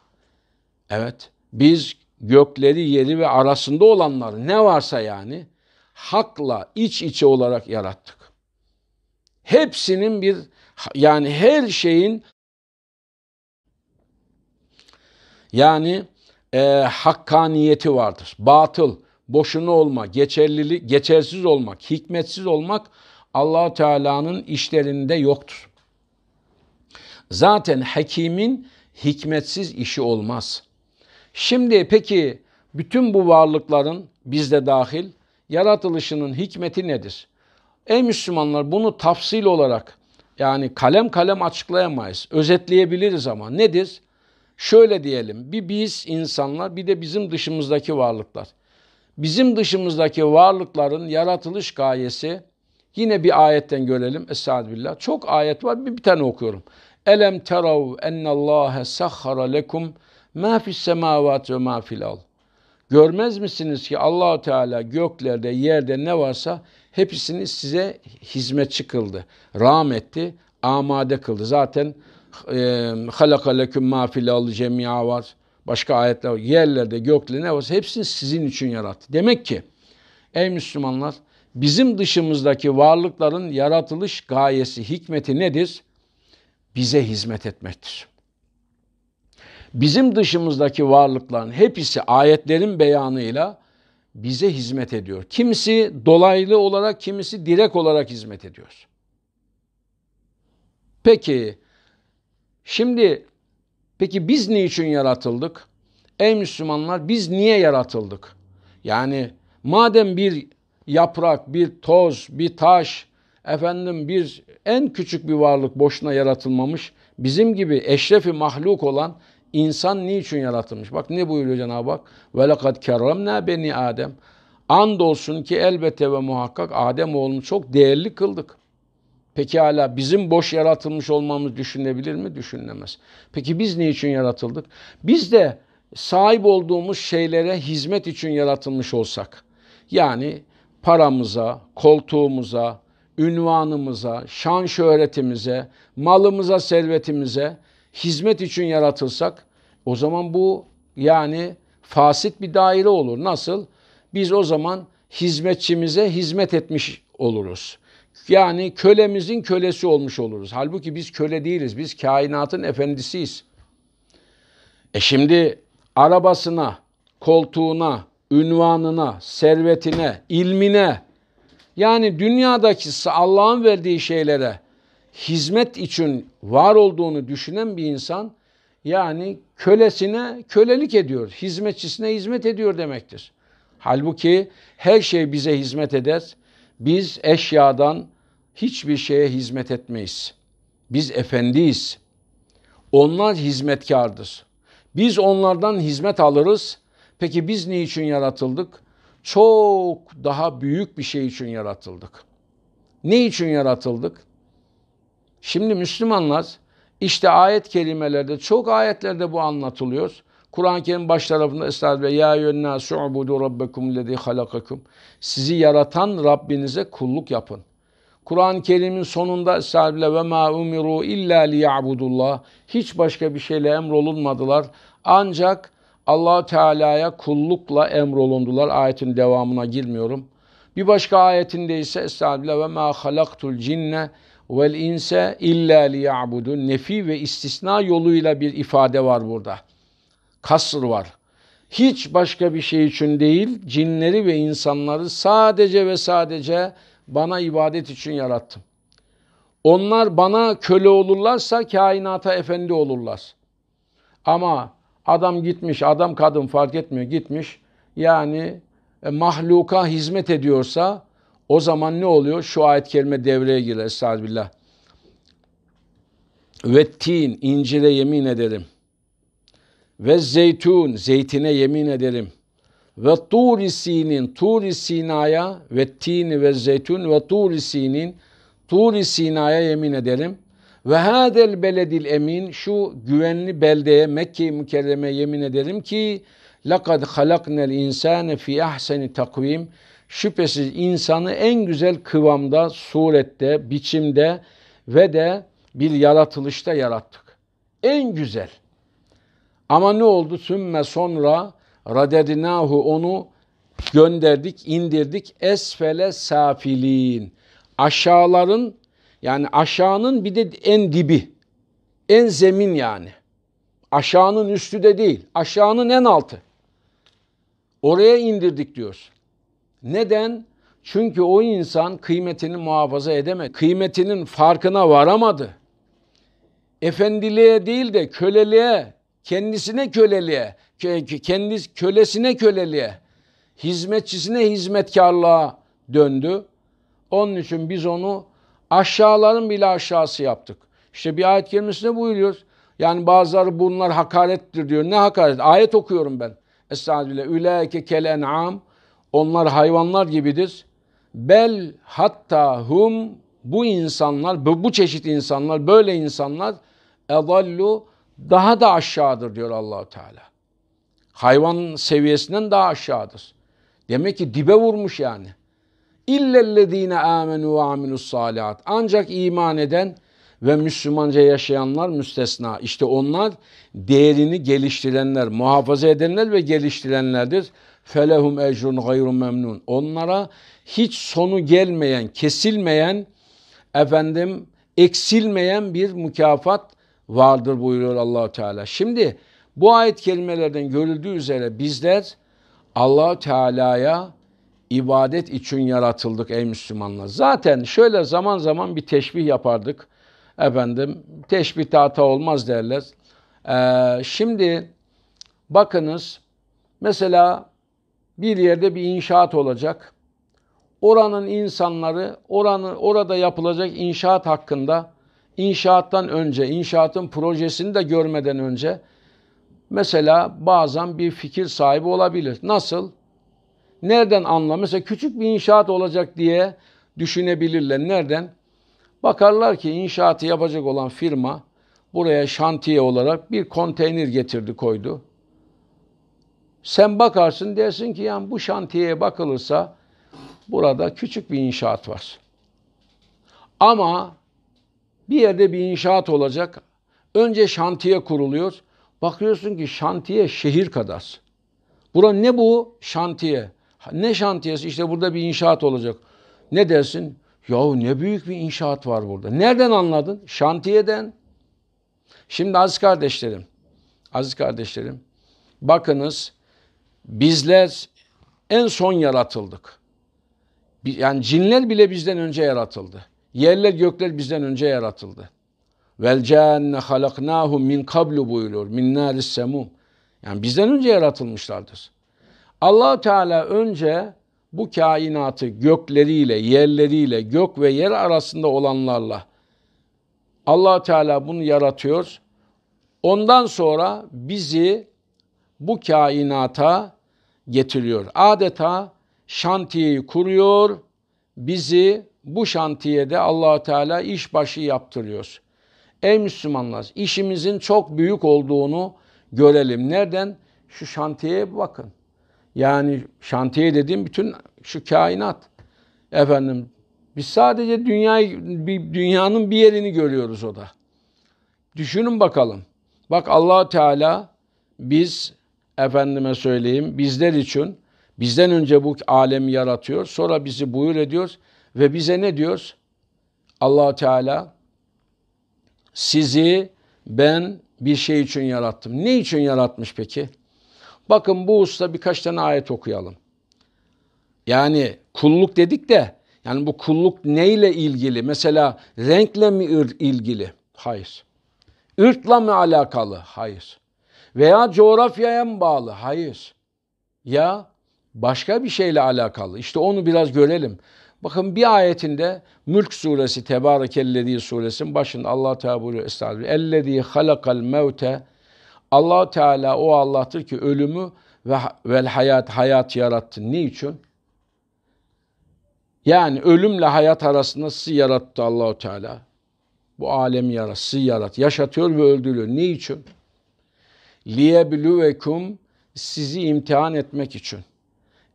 Evet. Biz gökleri, yeri ve arasında olanları ne varsa yani hakla iç içe olarak yarattık. Hepsinin bir yani her şeyin yani e, hakkaniyeti vardır. Batıl, boşuna olma, geçerlili, geçersiz olmak, hikmetsiz olmak allah Teala'nın işlerinde yoktur. Zaten hakimin hikmetsiz işi olmaz. Şimdi peki bütün bu varlıkların bizde dahil yaratılışının hikmeti nedir? Ey Müslümanlar bunu tafsil olarak yani kalem kalem açıklayamayız. Özetleyebiliriz ama nedir? Şöyle diyelim bir biz insanlar bir de bizim dışımızdaki varlıklar. Bizim dışımızdaki varlıkların yaratılış gayesi Yine bir ayetten görelim. Estaizu billah. Çok ayet var. Bir, bir tane okuyorum. Elem terav ennallâhe sahhara lekum mâ fis semâvât ve mâ fil al. Görmez misiniz ki Allahu Teala göklerde, yerde ne varsa hepsini size hizmetçi çıkıldı Ram etti, amade kıldı. Zaten e, halaka leküm mâ fil al cemî'a var. Başka ayetler var. Yerlerde, göklerde ne varsa hepsini sizin için yarattı. Demek ki ey Müslümanlar bizim dışımızdaki varlıkların yaratılış gayesi, hikmeti nedir? Bize hizmet etmektir. Bizim dışımızdaki varlıkların hepsi ayetlerin beyanıyla bize hizmet ediyor. Kimisi dolaylı olarak, kimisi direkt olarak hizmet ediyor. Peki, şimdi peki biz niçin yaratıldık? Ey Müslümanlar biz niye yaratıldık? Yani madem bir yaprak, bir toz, bir taş, efendim bir en küçük bir varlık boşuna yaratılmamış. Bizim gibi eşrefi mahluk olan insan niçin yaratılmış? Bak ne buyuruyor Cenab-ı Hak? Ve lekad kerramna beni Adem. Andolsun ki elbette ve muhakkak Adem oğlunu çok değerli kıldık. Peki hala bizim boş yaratılmış olmamız düşünebilir mi? Düşünülemez. Peki biz niçin yaratıldık? Biz de sahip olduğumuz şeylere hizmet için yaratılmış olsak. Yani paramıza, koltuğumuza, ünvanımıza, şan şöhretimize, malımıza, servetimize hizmet için yaratılsak o zaman bu yani fasit bir daire olur. Nasıl? Biz o zaman hizmetçimize hizmet etmiş oluruz. Yani kölemizin kölesi olmuş oluruz. Halbuki biz köle değiliz. Biz kainatın efendisiyiz. E şimdi arabasına, koltuğuna, ünvanına, servetine, ilmine yani dünyadaki Allah'ın verdiği şeylere hizmet için var olduğunu düşünen bir insan yani kölesine kölelik ediyor, hizmetçisine hizmet ediyor demektir. Halbuki her şey bize hizmet eder. Biz eşyadan hiçbir şeye hizmet etmeyiz. Biz efendiyiz. Onlar hizmetkardır. Biz onlardan hizmet alırız. Peki biz ne için yaratıldık? Çok daha büyük bir şey için yaratıldık. Ne için yaratıldık? Şimdi Müslümanlar işte ayet kelimelerde çok ayetlerde bu anlatılıyor. Kur'an-ı Kerim baş tarafında ve ya yönna su'budu rabbekum lezi halakakum. Sizi yaratan Rabbinize kulluk yapın. Kur'an-ı Kerim'in sonunda estağfirullah ve ma umiru illa liya'budullah. Hiç başka bir şeyle emrolunmadılar. Ancak allah Teala'ya kullukla emrolundular. Ayetin devamına girmiyorum. Bir başka ayetinde ise Estağfirullah ve ma halaktul cinne vel inse illa liya'budun. Nefi ve istisna yoluyla bir ifade var burada. Kasr var. Hiç başka bir şey için değil, cinleri ve insanları sadece ve sadece bana ibadet için yarattım. Onlar bana köle olurlarsa kainata efendi olurlar. Ama Adam gitmiş, adam kadın fark etmiyor gitmiş. Yani e, mahluka hizmet ediyorsa o zaman ne oluyor? Şu ayet kelime devreye girer. Estağfirullah. Ve tin, incire yemin ederim. Ve zeytun, zeytine yemin ederim. Ve turi sinin, turi ve tini ve zeytun ve turi sinin, turi yemin ederim. Ve hadel beledil emin şu güvenli beldeye Mekke-i Mükerreme yemin ederim ki lakad halaknel insane fi ahseni takvim şüphesiz insanı en güzel kıvamda, surette, biçimde ve de bir yaratılışta yarattık. En güzel. Ama ne oldu? Sümme sonra radedinahu onu gönderdik, indirdik esfele safilin. Aşağıların yani aşağının bir de en dibi. En zemin yani. Aşağının üstü de değil. Aşağının en altı. Oraya indirdik diyoruz. Neden? Çünkü o insan kıymetini muhafaza edemedi. Kıymetinin farkına varamadı. Efendiliğe değil de köleliğe, kendisine köleliğe, kendi kölesine köleliğe, hizmetçisine hizmetkarlığa döndü. Onun için biz onu Aşağıların bile aşağısı yaptık. İşte bir ayet kelimesine buyuruyor. Yani bazıları bunlar hakarettir diyor. Ne hakaret? Ayet okuyorum ben. Estağfirullah. Üleke kel en'am. Onlar hayvanlar gibidir. Bel hatta hum bu insanlar, bu, bu çeşit insanlar, böyle insanlar edallu daha da aşağıdır diyor Allahu Teala. Hayvan seviyesinden daha aşağıdır. Demek ki dibe vurmuş yani. İllellezine amenu ve amilus salihat. Ancak iman eden ve Müslümanca yaşayanlar müstesna. İşte onlar değerini geliştirenler, muhafaza edenler ve geliştirenlerdir. Felehum ecrun gayru memnun. Onlara hiç sonu gelmeyen, kesilmeyen, efendim eksilmeyen bir mükafat vardır buyuruyor Allah Teala. Şimdi bu ayet kelimelerden görüldüğü üzere bizler Allah Teala'ya ibadet için yaratıldık ey Müslümanlar. Zaten şöyle zaman zaman bir teşbih yapardık. Efendim teşbih tahta olmaz derler. Ee, şimdi bakınız mesela bir yerde bir inşaat olacak. Oranın insanları oranı orada yapılacak inşaat hakkında inşaattan önce, inşaatın projesini de görmeden önce mesela bazen bir fikir sahibi olabilir. Nasıl? Nereden anla? Mesela küçük bir inşaat olacak diye düşünebilirler. Nereden? Bakarlar ki inşaatı yapacak olan firma buraya şantiye olarak bir konteyner getirdi koydu. Sen bakarsın dersin ki yani bu şantiyeye bakılırsa burada küçük bir inşaat var. Ama bir yerde bir inşaat olacak. Önce şantiye kuruluyor. Bakıyorsun ki şantiye şehir kadar. Bura ne bu? Şantiye. Ne şantiyesi? İşte burada bir inşaat olacak. Ne dersin? Yahu ne büyük bir inşaat var burada. Nereden anladın? Şantiyeden. Şimdi aziz kardeşlerim, aziz kardeşlerim, bakınız bizler en son yaratıldık. Yani cinler bile bizden önce yaratıldı. Yerler gökler bizden önce yaratıldı. Vel cenne halaknahu min kablu buyurur. Min naris semum. Yani bizden önce yaratılmışlardır allah Teala önce bu kainatı gökleriyle, yerleriyle, gök ve yer arasında olanlarla allah Teala bunu yaratıyor. Ondan sonra bizi bu kainata getiriyor. Adeta şantiyeyi kuruyor, bizi bu şantiyede allah Teala işbaşı yaptırıyor. Ey Müslümanlar işimizin çok büyük olduğunu görelim. Nereden? Şu şantiyeye bakın. Yani şantiye dediğim bütün şu kainat. Efendim biz sadece dünyayı, bir, dünyanın bir yerini görüyoruz o da. Düşünün bakalım. Bak allah Teala biz efendime söyleyeyim bizler için bizden önce bu alemi yaratıyor. Sonra bizi buyur ediyor ve bize ne diyor? allah Teala sizi ben bir şey için yarattım. Ne için yaratmış peki? Bakın bu usta birkaç tane ayet okuyalım. Yani kulluk dedik de yani bu kulluk neyle ilgili? Mesela renkle mi ilgili? Hayır. Irkla mı alakalı? Hayır. Veya coğrafyaya mı bağlı? Hayır. Ya başka bir şeyle alakalı. İşte onu biraz görelim. Bakın bir ayetinde Mülk suresi Tebarekellezi suresinin başında Allah Teala buyuruyor Estağfirullah. Ellezî halakal mevte Allah Teala o Allah'tır ki ölümü ve vel hayat hayat yarattı. Niçin? Yani ölümle hayat arasında sizi yarattı Allah Teala. Bu alemi yarat, sizi yarat, yaşatıyor ve öldürüyor. Niçin? Liyebluvekum sizi imtihan etmek için.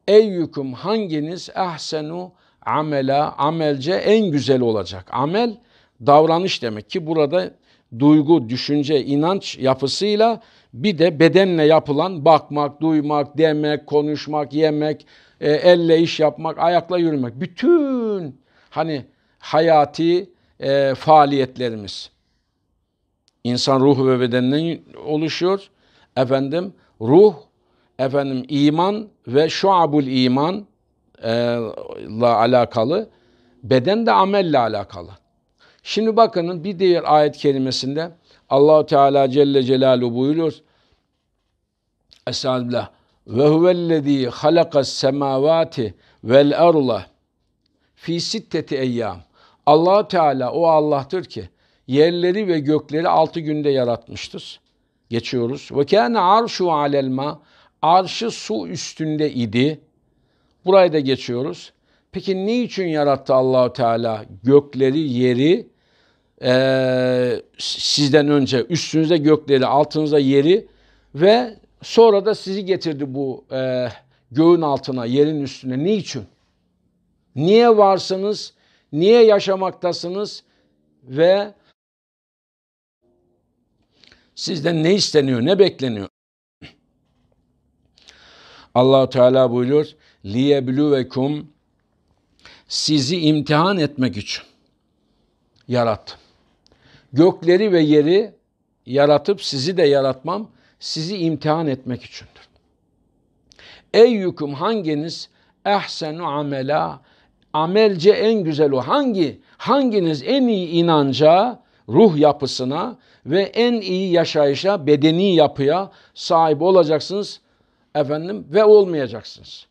Eyyukum hanginiz ehsenu amela amelce en güzel olacak. Amel davranış demek ki burada duygu, düşünce, inanç yapısıyla bir de bedenle yapılan bakmak, duymak, demek, konuşmak, yemek, e, elle iş yapmak, ayakla yürümek. Bütün hani hayati e, faaliyetlerimiz. İnsan ruhu ve bedeninden oluşuyor. Efendim ruh, efendim iman ve şuabul iman e, la alakalı. Beden de amelle alakalı. Şimdi bakının bir diğer ayet kelimesinde Allahu Teala Celle Celaluhu buyuruyor. Estağfirullah. Ve huvellezî halakas semâvâti vel arla fi sitteti eyyâm. Allah Teala o Allah'tır ki yerleri ve gökleri altı günde yaratmıştır. Geçiyoruz. Ve kâne arşu alel ma. Arşı su üstünde idi. Burayı da geçiyoruz. Peki niçin yarattı Allahu Teala gökleri, yeri? Ee, sizden önce üstünüze gökleri, altınıza yeri ve sonra da sizi getirdi bu e, göğün altına, yerin üstüne. Niçin? Niye varsınız? Niye yaşamaktasınız? Ve sizden ne isteniyor, ne bekleniyor? Allahu Teala buyuruyor: "Liyebluvekum sizi imtihan etmek için yarattım. Gökleri ve yeri yaratıp sizi de yaratmam sizi imtihan etmek içindir. Ey yüküm hanginiz ehsenu amela amelce en güzel o hangi hanginiz en iyi inanca ruh yapısına ve en iyi yaşayışa bedeni yapıya sahip olacaksınız efendim ve olmayacaksınız.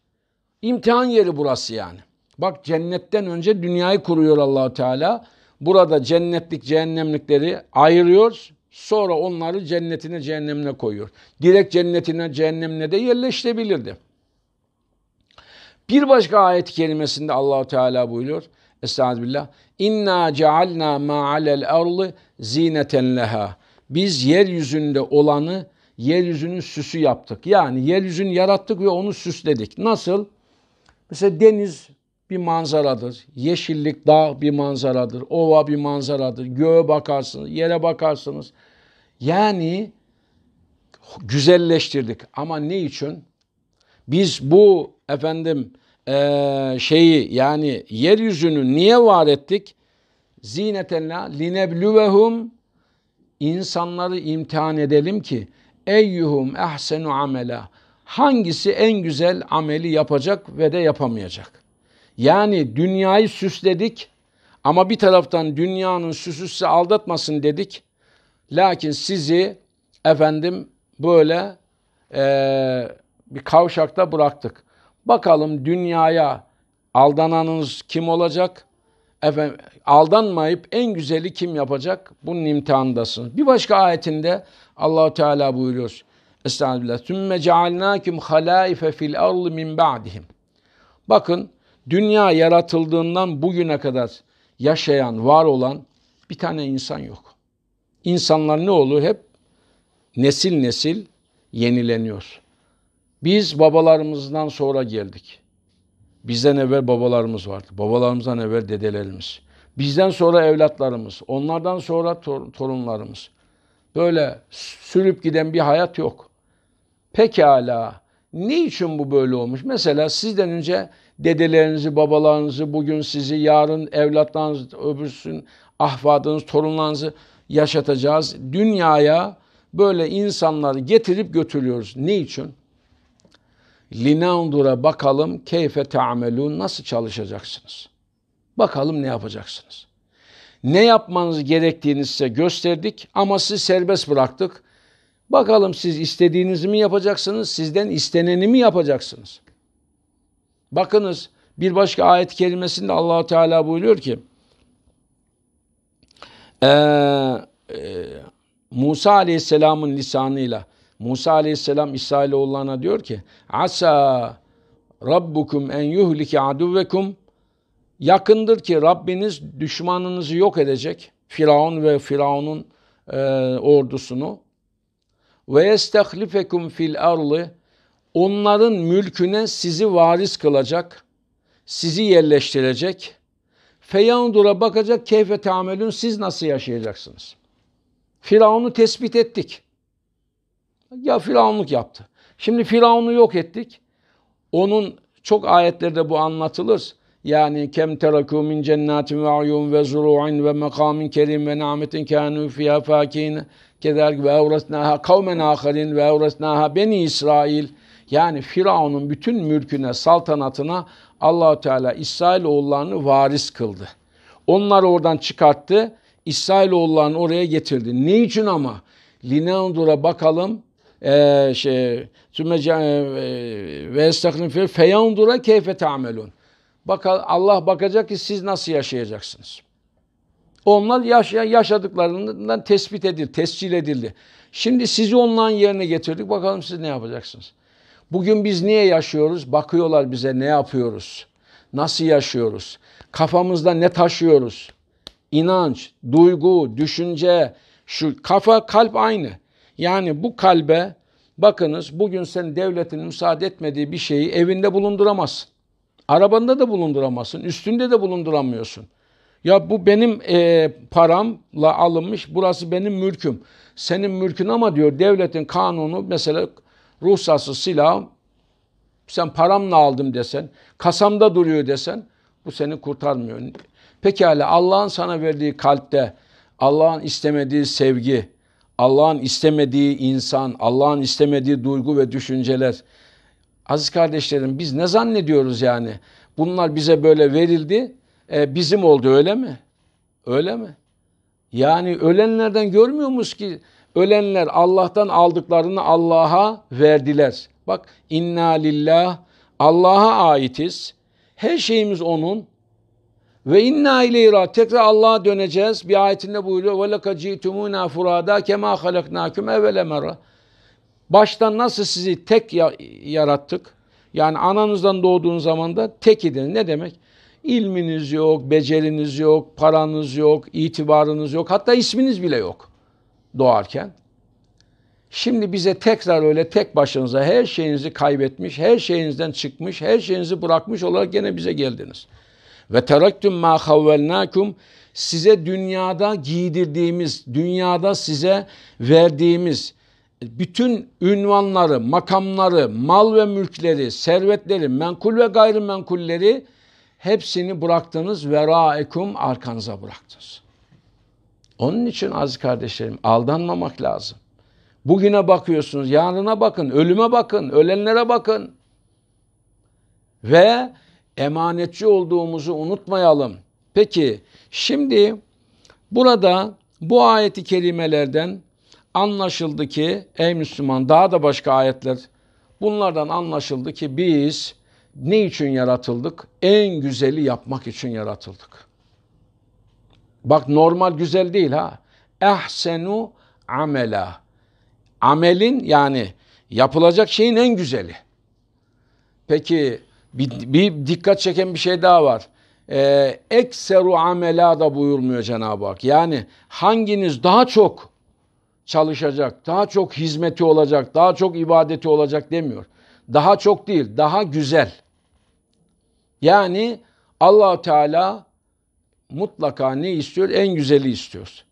İmtihan yeri burası yani. Bak cennetten önce dünyayı kuruyor Allahu Teala. Burada cennetlik cehennemlikleri ayırıyor. Sonra onları cennetine cehennemine koyuyor. Direkt cennetine cehennemine de yerleştirebilirdi. Bir başka ayet-i kerimesinde Allahu Teala buyuruyor. Estağfirullah. İnna cealna ma alel ardı zineten leha. Biz yeryüzünde olanı yeryüzünün süsü yaptık. Yani yeryüzünü yarattık ve onu süsledik. Nasıl? Mesela deniz bir manzaradır. Yeşillik dağ bir manzaradır. Ova bir manzaradır. Göğe bakarsınız, yere bakarsınız. Yani güzelleştirdik. Ama ne için? Biz bu efendim ee, şeyi yani yeryüzünü niye var ettik? Zinetenla lineblüvehum insanları imtihan edelim ki eyyuhum ehsenu amela hangisi en güzel ameli yapacak ve de yapamayacak. Yani dünyayı süsledik ama bir taraftan dünyanın süsü sizi aldatmasın dedik. Lakin sizi efendim böyle e, bir kavşakta bıraktık. Bakalım dünyaya aldananınız kim olacak? Efendim, aldanmayıp en güzeli kim yapacak? Bunun imtihandasınız. Bir başka ayetinde Allahu Teala buyuruyor. Estağfirullah. Sümme cealnâküm halâife fil arlı min ba'dihim. Bakın Dünya yaratıldığından bugüne kadar yaşayan, var olan bir tane insan yok. İnsanlar ne olur? Hep nesil nesil yenileniyor. Biz babalarımızdan sonra geldik. Bizden evvel babalarımız vardı. Babalarımızdan evvel dedelerimiz. Bizden sonra evlatlarımız. Onlardan sonra tor torunlarımız. Böyle sürüp giden bir hayat yok. Pekala. Niçin bu böyle olmuş? Mesela sizden önce dedelerinizi, babalarınızı, bugün sizi, yarın evlatlarınız, öbürsün ahvadınız, torunlarınızı yaşatacağız. Dünyaya böyle insanları getirip götürüyoruz. Ne için? Linaundura bakalım keyfe teamelun nasıl çalışacaksınız? Bakalım ne yapacaksınız? Ne yapmanız gerektiğini size gösterdik ama sizi serbest bıraktık. Bakalım siz istediğinizi mi yapacaksınız, sizden isteneni mi yapacaksınız? Bakınız bir başka ayet-i kerimesinde allah Teala buyuruyor ki e, e, Musa Aleyhisselam'ın lisanıyla Musa Aleyhisselam İsrailoğullarına diyor ki Asa Rabbukum en yuhlike aduvvekum Yakındır ki Rabbiniz düşmanınızı yok edecek. Firavun ve Firavun'un e, ordusunu. Ve yestehlifekum fil arlı onların mülküne sizi varis kılacak, sizi yerleştirecek. Feyandura bakacak keyfe tamelün siz nasıl yaşayacaksınız? Firavun'u tespit ettik. Ya Firavunluk yaptı. Şimdi Firavun'u yok ettik. Onun çok ayetlerde bu anlatılır. Yani kem terakû min cennatin ve uyun ve zuru'in ve makamin kerim ve nimetin kânû fiyâ fâkîn. Kederk ve evresnâhâ kavmen âkharin ve evresnâhâ beni İsrail. Yani Firavun'un bütün mülküne, saltanatına Allahu Teala İsrail oğullarını varis kıldı. Onları oradan çıkarttı. İsrail oğullarını oraya getirdi. Ne için ama? Linandura bakalım ee, şey e, e, ve estakrin fe feyandura keyfe tamelun. Bakal Allah bakacak ki siz nasıl yaşayacaksınız. Onlar yaşayan yaşadıklarından tespit edildi, tescil edildi. Şimdi sizi onların yerine getirdik. Bakalım siz ne yapacaksınız. Bugün biz niye yaşıyoruz? Bakıyorlar bize ne yapıyoruz? Nasıl yaşıyoruz? Kafamızda ne taşıyoruz? İnanç, duygu, düşünce, şu kafa, kalp aynı. Yani bu kalbe bakınız bugün sen devletin müsaade etmediği bir şeyi evinde bulunduramazsın. Arabanda da bulunduramazsın, üstünde de bulunduramıyorsun. Ya bu benim e, paramla alınmış, burası benim mülküm. Senin mülkün ama diyor devletin kanunu mesela ruhsası, silahım sen paramla aldım desen, kasamda duruyor desen bu seni kurtarmıyor. Pekala Allah'ın sana verdiği kalpte Allah'ın istemediği sevgi, Allah'ın istemediği insan, Allah'ın istemediği duygu ve düşünceler. Aziz kardeşlerim biz ne zannediyoruz yani? Bunlar bize böyle verildi, e, bizim oldu öyle mi? Öyle mi? Yani ölenlerden görmüyor musun ki Ölenler Allah'tan aldıklarını Allah'a verdiler. Bak inna lillah Allah'a aitiz. Her şeyimiz onun. Ve inna ileyra tekrar Allah'a döneceğiz. Bir ayetinde buyuruyor. Ve lekacitumuna furada kema halaknakum evvele merra. Baştan nasıl sizi tek yarattık? Yani ananızdan doğduğun zaman da tek idin. Ne demek? İlminiz yok, beceriniz yok, paranız yok, itibarınız yok. Hatta isminiz bile yok doğarken. Şimdi bize tekrar öyle tek başınıza her şeyinizi kaybetmiş, her şeyinizden çıkmış, her şeyinizi bırakmış olarak gene bize geldiniz. Ve teraktüm ma havvelnakum size dünyada giydirdiğimiz, dünyada size verdiğimiz bütün ünvanları, makamları, mal ve mülkleri, servetleri, menkul ve gayrimenkulleri hepsini bıraktınız. ve Veraekum arkanıza bıraktınız. Onun için az kardeşlerim aldanmamak lazım. Bugüne bakıyorsunuz, yarına bakın, ölüme bakın, ölenlere bakın. Ve emanetçi olduğumuzu unutmayalım. Peki şimdi burada bu ayeti kelimelerden anlaşıldı ki ey Müslüman daha da başka ayetler bunlardan anlaşıldı ki biz ne için yaratıldık? En güzeli yapmak için yaratıldık. Bak normal güzel değil ha. Ehsenu amela. Amelin yani yapılacak şeyin en güzeli. Peki bir, bir dikkat çeken bir şey daha var. Ee, ekseru amela da buyurmuyor Cenab-ı Hak. Yani hanginiz daha çok çalışacak, daha çok hizmeti olacak, daha çok ibadeti olacak demiyor. Daha çok değil, daha güzel. Yani allah Teala mutlaka ne istiyor? En güzeli istiyoruz.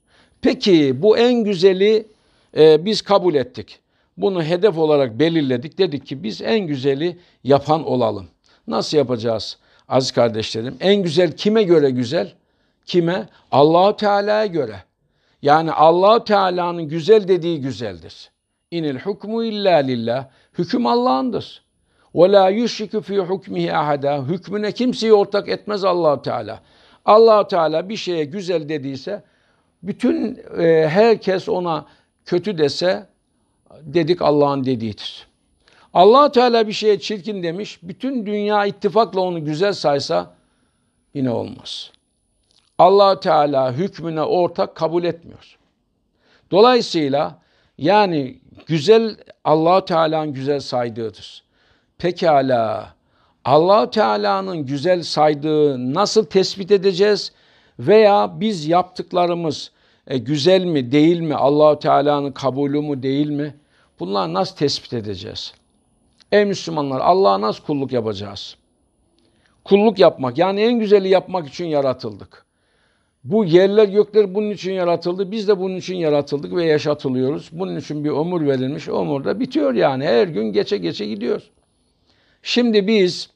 Peki bu en güzeli e, biz kabul ettik. Bunu hedef olarak belirledik. Dedik ki biz en güzeli yapan olalım. Nasıl yapacağız aziz kardeşlerim? En güzel kime göre güzel? Kime? Allahu Teala'ya göre. Yani Allahu Teala'nın güzel dediği güzeldir. İnil hukmu illa lillah. Hüküm Allah'ındır. Ve la yushriku fi hukmihi ahada. Hükmüne kimseyi ortak etmez Allahu Teala allah Teala bir şeye güzel dediyse bütün e, herkes ona kötü dese dedik Allah'ın dediğidir. allah Teala bir şeye çirkin demiş, bütün dünya ittifakla onu güzel saysa yine olmaz. allah Teala hükmüne ortak kabul etmiyor. Dolayısıyla yani güzel allah Teala'nın güzel saydığıdır. Pekala allah Teala'nın güzel saydığı nasıl tespit edeceğiz? Veya biz yaptıklarımız e, güzel mi değil mi? allah Teala'nın kabulü mü değil mi? Bunları nasıl tespit edeceğiz? Ey Müslümanlar Allah'a nasıl kulluk yapacağız? Kulluk yapmak yani en güzeli yapmak için yaratıldık. Bu yerler gökler bunun için yaratıldı. Biz de bunun için yaratıldık ve yaşatılıyoruz. Bunun için bir ömür verilmiş. Ömür de bitiyor yani. Her gün geçe geçe gidiyor. Şimdi biz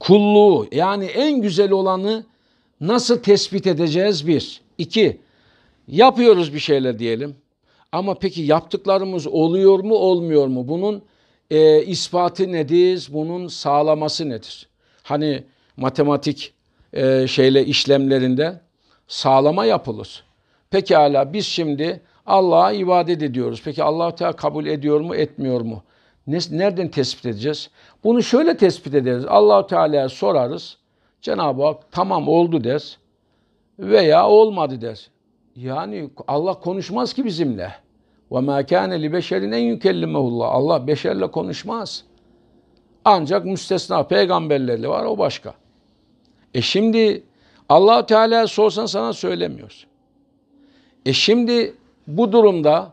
kulluğu yani en güzel olanı nasıl tespit edeceğiz bir. iki yapıyoruz bir şeyler diyelim ama peki yaptıklarımız oluyor mu olmuyor mu? Bunun e, ispatı nedir? Bunun sağlaması nedir? Hani matematik e, şeyle işlemlerinde sağlama yapılır. Pekala biz şimdi Allah'a ibadet ediyoruz. Peki allah Teala kabul ediyor mu etmiyor mu? nereden tespit edeceğiz? Bunu şöyle tespit ederiz. Allahu Teala'ya sorarız. Cenab-ı Hak tamam oldu der veya olmadı der. Yani Allah konuşmaz ki bizimle. Ve ma kana li beşerin en yukellimehullah. Allah beşerle konuşmaz. Ancak müstesna peygamberlerle var o başka. E şimdi Allah Teala sorsan sana söylemiyoruz. E şimdi bu durumda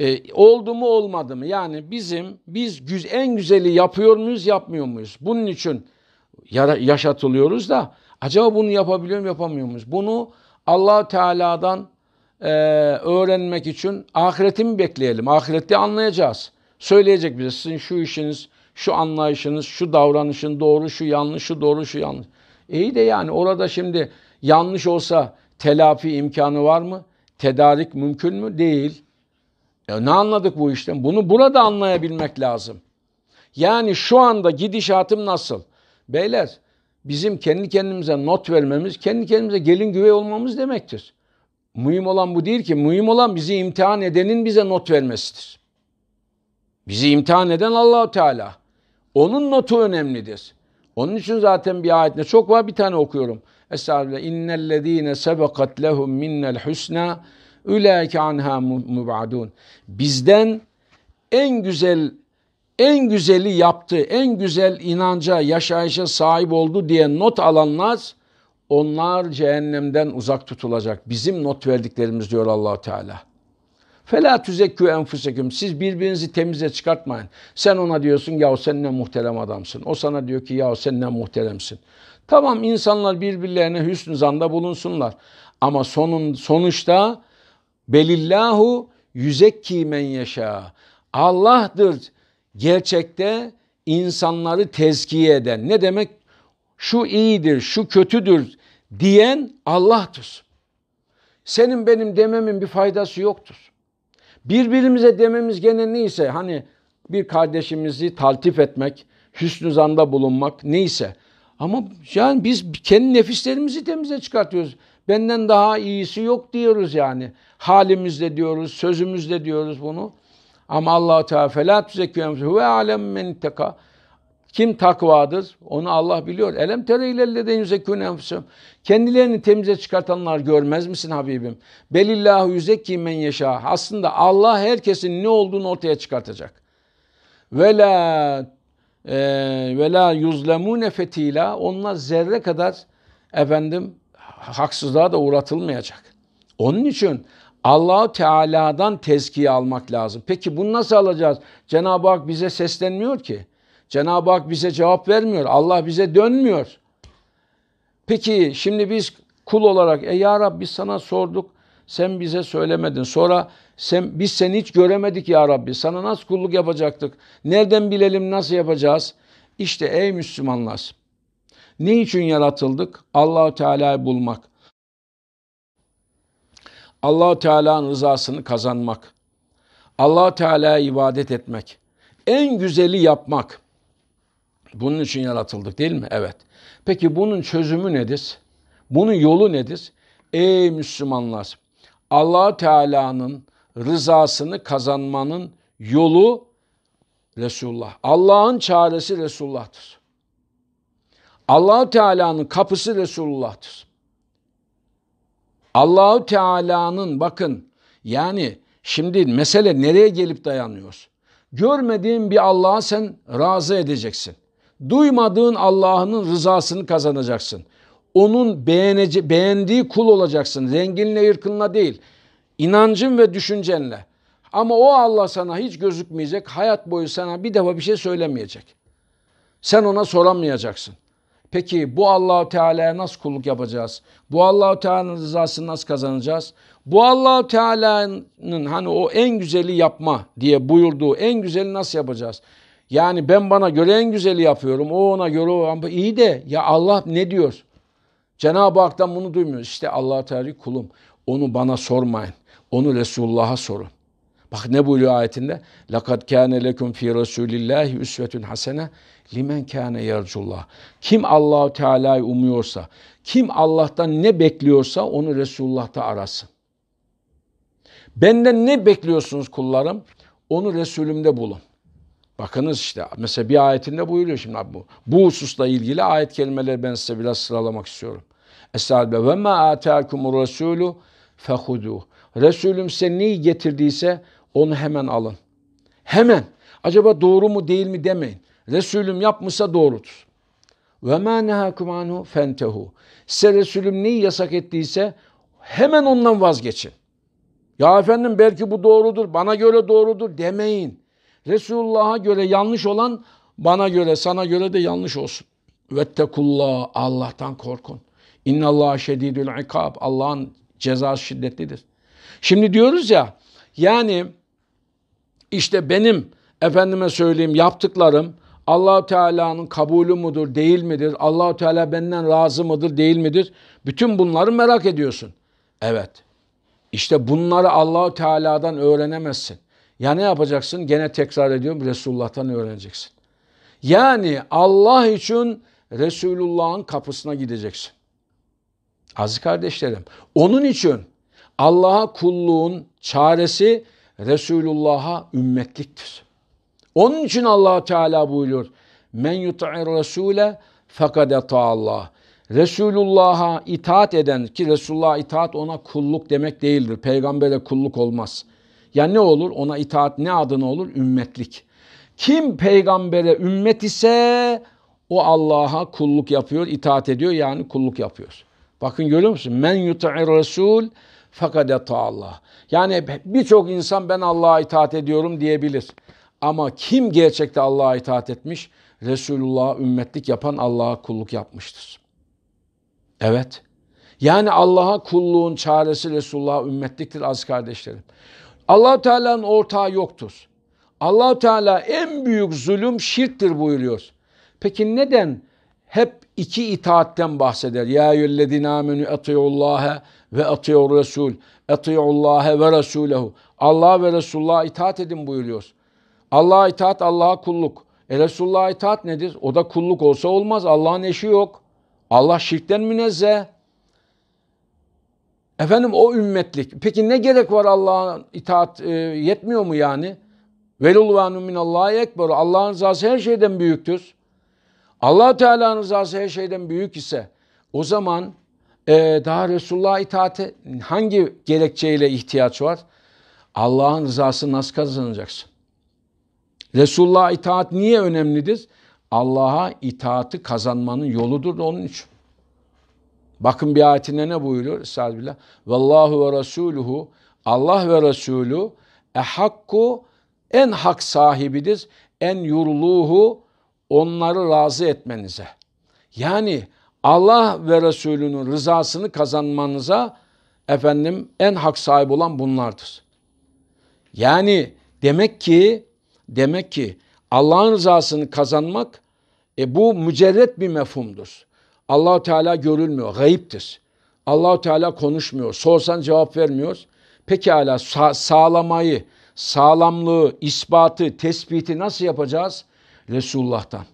e, oldu mu olmadı mı? Yani bizim biz güz, en güzeli yapıyor muyuz yapmıyor muyuz? Bunun için yaşatılıyoruz da acaba bunu yapabiliyor muyum yapamıyor muyuz? Bunu allah Teala'dan e, öğrenmek için ahireti mi bekleyelim? Ahirette anlayacağız. Söyleyecek bize sizin şu işiniz, şu anlayışınız, şu davranışın doğru, şu yanlış, şu doğru, şu yanlış. İyi de yani orada şimdi yanlış olsa telafi imkanı var mı? Tedarik mümkün mü? Değil. Ya ne anladık bu işten? Bunu burada anlayabilmek lazım. Yani şu anda gidişatım nasıl? Beyler bizim kendi kendimize not vermemiz, kendi kendimize gelin güvey olmamız demektir. Mühim olan bu değil ki. Mühim olan bizi imtihan edenin bize not vermesidir. Bizi imtihan eden Allah Teala. Onun notu önemlidir. Onun için zaten bir ayet ne çok var bir tane okuyorum. Estağfirullah. İnnellezîne sebekat lehum minnel husna Üleke anha mubadun. Bizden en güzel en güzeli yaptı, en güzel inanca, yaşayışa sahip oldu diye not alanlar onlar cehennemden uzak tutulacak. Bizim not verdiklerimiz diyor allah Teala. Fela tüzekkü enfuseküm. Siz birbirinizi temize çıkartmayın. Sen ona diyorsun ya sen ne muhterem adamsın. O sana diyor ki ya sen ne muhteremsin. Tamam insanlar birbirlerine hüsnü zanda bulunsunlar. Ama sonun, sonuçta Belillahu yüzekki men yaşa. Allah'dır gerçekte insanları tezkiye eden. Ne demek? Şu iyidir, şu kötüdür diyen Allah'tır. Senin benim dememin bir faydası yoktur. Birbirimize dememiz gene neyse hani bir kardeşimizi taltif etmek, hüsnü zanda bulunmak neyse. Ama yani biz kendi nefislerimizi temize çıkartıyoruz. Benden daha iyisi yok diyoruz yani. halimizle diyoruz, sözümüzle diyoruz bunu. Ama Allah Teala fela tuzekiyemse ve alem men teka. Kim takvadır? Onu Allah biliyor. Elem tere ilellede yüzekûn enfusum. Kendilerini temize çıkartanlar görmez misin Habibim? Belillahu yüzekî men yeşâ. Aslında Allah herkesin ne olduğunu ortaya çıkartacak. Ve la e, ve la yuzlemûne fetîlâ. Onlar zerre kadar efendim haksızlığa da uğratılmayacak. Onun için allah Teala'dan tezkiye almak lazım. Peki bunu nasıl alacağız? Cenab-ı Hak bize seslenmiyor ki. Cenab-ı Hak bize cevap vermiyor. Allah bize dönmüyor. Peki şimdi biz kul olarak e ya Rabbi sana sorduk. Sen bize söylemedin. Sonra sen, biz seni hiç göremedik ya Rabbi. Sana nasıl kulluk yapacaktık? Nereden bilelim nasıl yapacağız? İşte ey Müslümanlar ne için yaratıldık? Allahu Teala'yı bulmak. Allahu Teala'nın rızasını kazanmak. Allah Teala'ya ibadet etmek. En güzeli yapmak. Bunun için yaratıldık değil mi? Evet. Peki bunun çözümü nedir? Bunun yolu nedir? Ey Müslümanlar, Allah Teala'nın rızasını kazanmanın yolu Resulullah. Allah'ın çaresi Resulullah'tır. Allahu Teala'nın kapısı Resulullah'tır. Allahu Teala'nın bakın yani şimdi mesele nereye gelip dayanıyor? Görmediğin bir Allah'a sen razı edeceksin. Duymadığın Allah'ın rızasını kazanacaksın. Onun beğenece, beğendiği kul olacaksın. Renginle ırkınla değil. İnancın ve düşüncenle. Ama o Allah sana hiç gözükmeyecek. Hayat boyu sana bir defa bir şey söylemeyecek. Sen ona soramayacaksın. Peki bu Allahu Teala'ya nasıl kulluk yapacağız? Bu Allahu Teala'nın rızasını nasıl kazanacağız? Bu Allahu Teala'nın hani o en güzeli yapma diye buyurduğu en güzeli nasıl yapacağız? Yani ben bana göre en güzeli yapıyorum. O ona göre o ama iyi de ya Allah ne diyor? Cenab-ı Hak'tan bunu duymuyoruz. İşte Allah Teala kulum. Onu bana sormayın. Onu Resulullah'a sorun. Bak ne buyuruyor ayetinde? لَقَدْ كَانَ لَكُمْ ف۪ي رَسُولِ اللّٰهِ اُسْوَةٌ حَسَنَةٌ limen kâne yercullah. Kim Allahu Teala'yı umuyorsa, kim Allah'tan ne bekliyorsa onu Resulullah'ta arasın. Benden ne bekliyorsunuz kullarım? Onu Resulümde bulun. Bakınız işte mesela bir ayetinde buyuruyor şimdi abi bu. Bu hususla ilgili ayet kelimeleri ben size biraz sıralamak istiyorum. Estağfirullah. Ve ma atâkumur resûlü fehuduh. Resulüm size neyi getirdiyse onu hemen alın. Hemen. Acaba doğru mu değil mi demeyin. Resulüm yapmışsa doğrudur. Ve ma nehakum anhu fentehu. Size Resulüm neyi yasak ettiyse hemen ondan vazgeçin. Ya efendim belki bu doğrudur, bana göre doğrudur demeyin. Resulullah'a göre yanlış olan bana göre, sana göre de yanlış olsun. Vettekullah, Allah'tan korkun. İnnallah şedidül ikab. Allah'ın cezası şiddetlidir. Şimdi diyoruz ya, yani işte benim efendime söyleyeyim yaptıklarım Allahu Teala'nın kabulü mudur değil midir? Allahu Teala benden razı mıdır, değil midir? Bütün bunları merak ediyorsun. Evet. İşte bunları Allahu Teala'dan öğrenemezsin. Ya ne yapacaksın? Gene tekrar ediyorum Resulullah'tan öğreneceksin. Yani Allah için Resulullah'ın kapısına gideceksin. Aziz kardeşlerim, onun için Allah'a kulluğun çaresi Resulullah'a ümmetliktir. Onun için allah Teala buyuruyor. Men yut'ir Resule fakat Allah. Resulullah'a itaat eden ki Resulullah'a itaat ona kulluk demek değildir. Peygambere kulluk olmaz. Ya yani ne olur? Ona itaat ne adına olur? Ümmetlik. Kim peygambere ümmet ise o Allah'a kulluk yapıyor, itaat ediyor yani kulluk yapıyor. Bakın görüyor musun? Men yut'ir Resul fakat Allah. Yani birçok insan ben Allah'a itaat ediyorum diyebilir. Ama kim gerçekte Allah'a itaat etmiş? Resulullah'a ümmetlik yapan Allah'a kulluk yapmıştır. Evet. Yani Allah'a kulluğun çaresi Resulullah'a ümmetliktir az kardeşlerim. allah Teala'nın ortağı yoktur. allah Teala en büyük zulüm şirktir buyuruyor. Peki neden hep iki itaatten bahseder? Ya yüllezine amenü etiyullâhe ve atiyu Resul. Etiyullâhe ve Resûlehu. Allah ve Resulullah'a itaat edin buyuruyor. Allah'a itaat, Allah'a kulluk. E Resulullah'a itaat nedir? O da kulluk olsa olmaz. Allah'ın eşi yok. Allah şirkten münezzeh. Efendim o ümmetlik. Peki ne gerek var Allah'a itaat e, yetmiyor mu yani? Velulvanu minallahi ekber. Allah'ın rızası her şeyden büyüktür. allah Teala'nın rızası her şeyden büyük ise o zaman ee, daha Resulullah'a itaate hangi gerekçeyle ihtiyaç var? Allah'ın rızası nasıl kazanacaksın? Resulullah'a itaat niye önemlidir? Allah'a itaati kazanmanın yoludur onun için. Bakın bir ayetinde ne buyuruyor? Estağfirullah. Vallahu ve Resuluhu Allah ve Resulü ehakku en hak sahibidir. En yurluhu onları razı etmenize. Yani Allah ve Resulünün rızasını kazanmanıza efendim en hak sahibi olan bunlardır. Yani demek ki demek ki Allah'ın rızasını kazanmak e, bu mücerret bir mefhumdur. Allahu Teala görülmüyor, gayiptir. Allahu Teala konuşmuyor. Sorsan cevap vermiyor. Pekala sa- sağlamayı, sağlamlığı, ispatı, tespiti nasıl yapacağız? Resulullah'tan.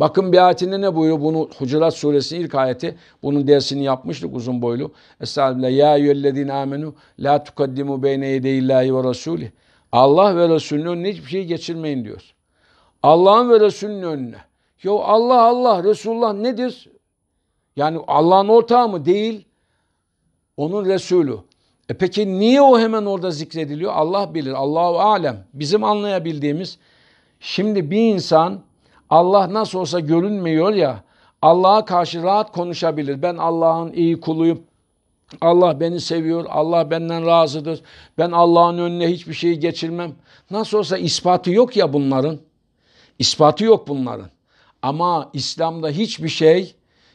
Bakın bir ayetinde ne buyuruyor? Bunu Hucurat suresinin ilk ayeti. Bunun dersini yapmıştık uzun boylu. Estağfirullah. Ya eyyühellezine amenu la tukaddimu beyne yedeyillahi ve rasulih. Allah ve Resulünün önüne hiçbir şey geçirmeyin diyor. Allah'ın ve Resulünün önüne. Yo Allah Allah Resulullah nedir? Yani Allah'ın ortağı mı? Değil. Onun Resulü. E peki niye o hemen orada zikrediliyor? Allah bilir. Allahu alem. Bizim anlayabildiğimiz şimdi bir insan Allah nasıl olsa görünmüyor ya Allah'a karşı rahat konuşabilir. Ben Allah'ın iyi kuluyum. Allah beni seviyor. Allah benden razıdır. Ben Allah'ın önüne hiçbir şeyi geçirmem. Nasıl olsa ispatı yok ya bunların. İspatı yok bunların. Ama İslam'da hiçbir şey,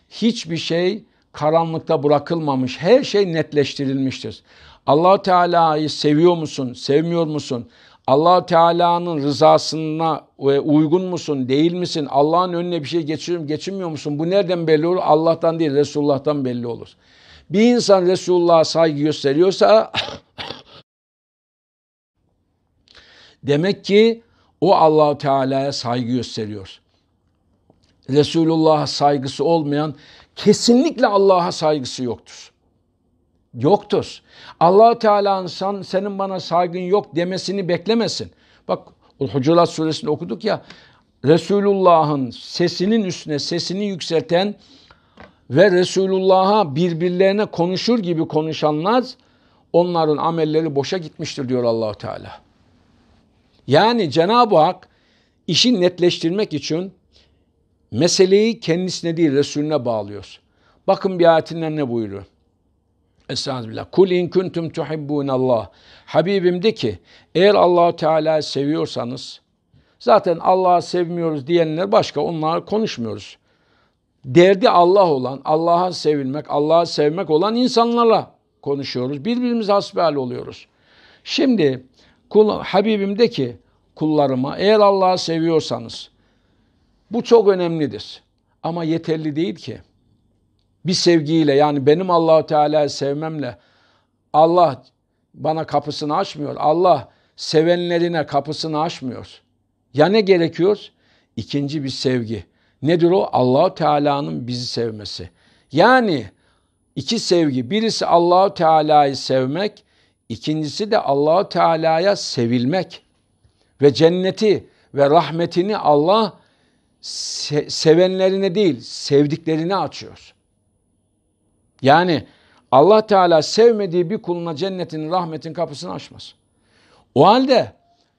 hiçbir şey karanlıkta bırakılmamış. Her şey netleştirilmiştir. Allah Teala'yı seviyor musun, sevmiyor musun? allah Teala'nın rızasına uygun musun, değil misin? Allah'ın önüne bir şey geçiyor, geçinmiyor musun? Bu nereden belli olur? Allah'tan değil, Resulullah'tan belli olur. Bir insan Resulullah'a saygı gösteriyorsa (coughs) demek ki o allah Teala'ya saygı gösteriyor. Resulullah'a saygısı olmayan kesinlikle Allah'a saygısı yoktur yoktur. allah Teala insan senin bana saygın yok demesini beklemesin. Bak Hucurat suresini okuduk ya Resulullah'ın sesinin üstüne sesini yükselten ve Resulullah'a birbirlerine konuşur gibi konuşanlar onların amelleri boşa gitmiştir diyor allah Teala. Yani Cenab-ı Hak işi netleştirmek için meseleyi kendisine değil Resulüne bağlıyor. Bakın bir ayetinden ne buyuruyor. Estağfirullah. Kul in kuntum tuhibbunallah. Habibim de ki eğer Allahu Teala seviyorsanız zaten Allah'ı sevmiyoruz diyenler başka Onlar konuşmuyoruz. Derdi Allah olan, Allah'a sevilmek, Allah'ı sevmek olan insanlarla konuşuyoruz. Birbirimize hasbihal oluyoruz. Şimdi kul, Habibim de ki kullarıma eğer Allah'ı seviyorsanız bu çok önemlidir. Ama yeterli değil ki bir sevgiyle yani benim Allahu Teala'yı sevmemle Allah bana kapısını açmıyor. Allah sevenlerine kapısını açmıyor. Ya ne gerekiyor? İkinci bir sevgi. Nedir o? Allahu Teala'nın bizi sevmesi. Yani iki sevgi. Birisi Allahu Teala'yı sevmek, ikincisi de Allahu Teala'ya sevilmek. Ve cenneti ve rahmetini Allah sevenlerine değil, sevdiklerine açıyor. Yani Allah Teala sevmediği bir kuluna cennetin, rahmetin kapısını açmaz. O halde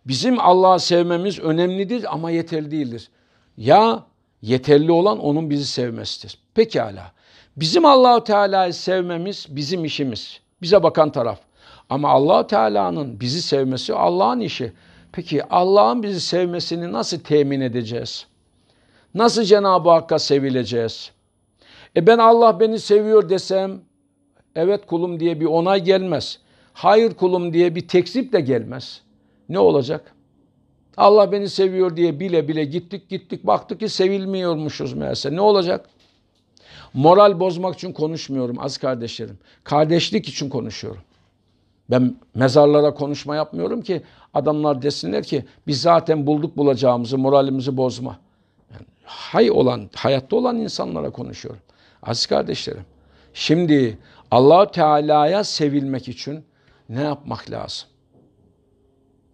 bizim Allah'ı sevmemiz önemlidir ama yeterli değildir. Ya yeterli olan onun bizi sevmesidir. Pekala. Bizim Allahu Teala'yı sevmemiz bizim işimiz. Bize bakan taraf. Ama Allahu Teala'nın bizi sevmesi Allah'ın işi. Peki Allah'ın bizi sevmesini nasıl temin edeceğiz? Nasıl Cenab-ı Hakk'a sevileceğiz? E ben Allah beni seviyor desem evet kulum diye bir onay gelmez. Hayır kulum diye bir tekzip de gelmez. Ne olacak? Allah beni seviyor diye bile bile gittik gittik baktık ki sevilmiyormuşuz meğerse. Ne olacak? Moral bozmak için konuşmuyorum az kardeşlerim. Kardeşlik için konuşuyorum. Ben mezarlara konuşma yapmıyorum ki adamlar desinler ki biz zaten bulduk bulacağımızı moralimizi bozma. Yani hay olan hayatta olan insanlara konuşuyorum. Aziz kardeşlerim, şimdi allah Teala'ya sevilmek için ne yapmak lazım?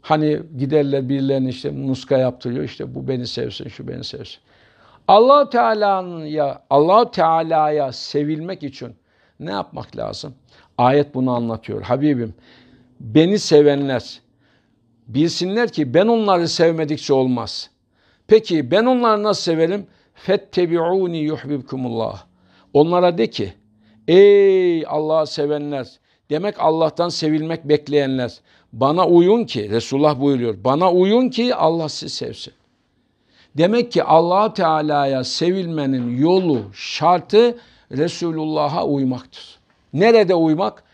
Hani giderler birilerine işte muska yaptırıyor, işte bu beni sevsin, şu beni sevsin. allah Teala'ya allah Teala'ya sevilmek için ne yapmak lazım? Ayet bunu anlatıyor. Habibim, beni sevenler bilsinler ki ben onları sevmedikçe olmaz. Peki ben onları nasıl severim? Fettebi'uni yuhibbukumullah. Onlara de ki ey Allah'ı sevenler demek Allah'tan sevilmek bekleyenler bana uyun ki Resulullah buyuruyor bana uyun ki Allah sizi sevsin. Demek ki allah Teala'ya sevilmenin yolu, şartı Resulullah'a uymaktır. Nerede uymak?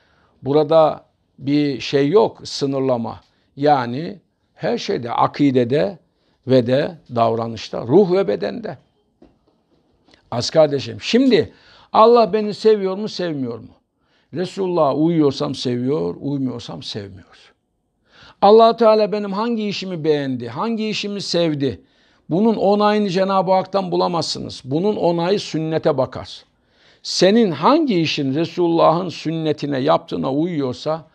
Burada bir şey yok, sınırlama. Yani her şeyde, akidede ve de davranışta, ruh ve bedende. Az kardeşim şimdi Allah beni seviyor mu sevmiyor mu? Resulullah uyuyorsam seviyor, uymuyorsam sevmiyor. allah Teala benim hangi işimi beğendi, hangi işimi sevdi? Bunun onayını Cenab-ı Hak'tan bulamazsınız. Bunun onayı sünnete bakar. Senin hangi işin Resulullah'ın sünnetine, yaptığına uyuyorsa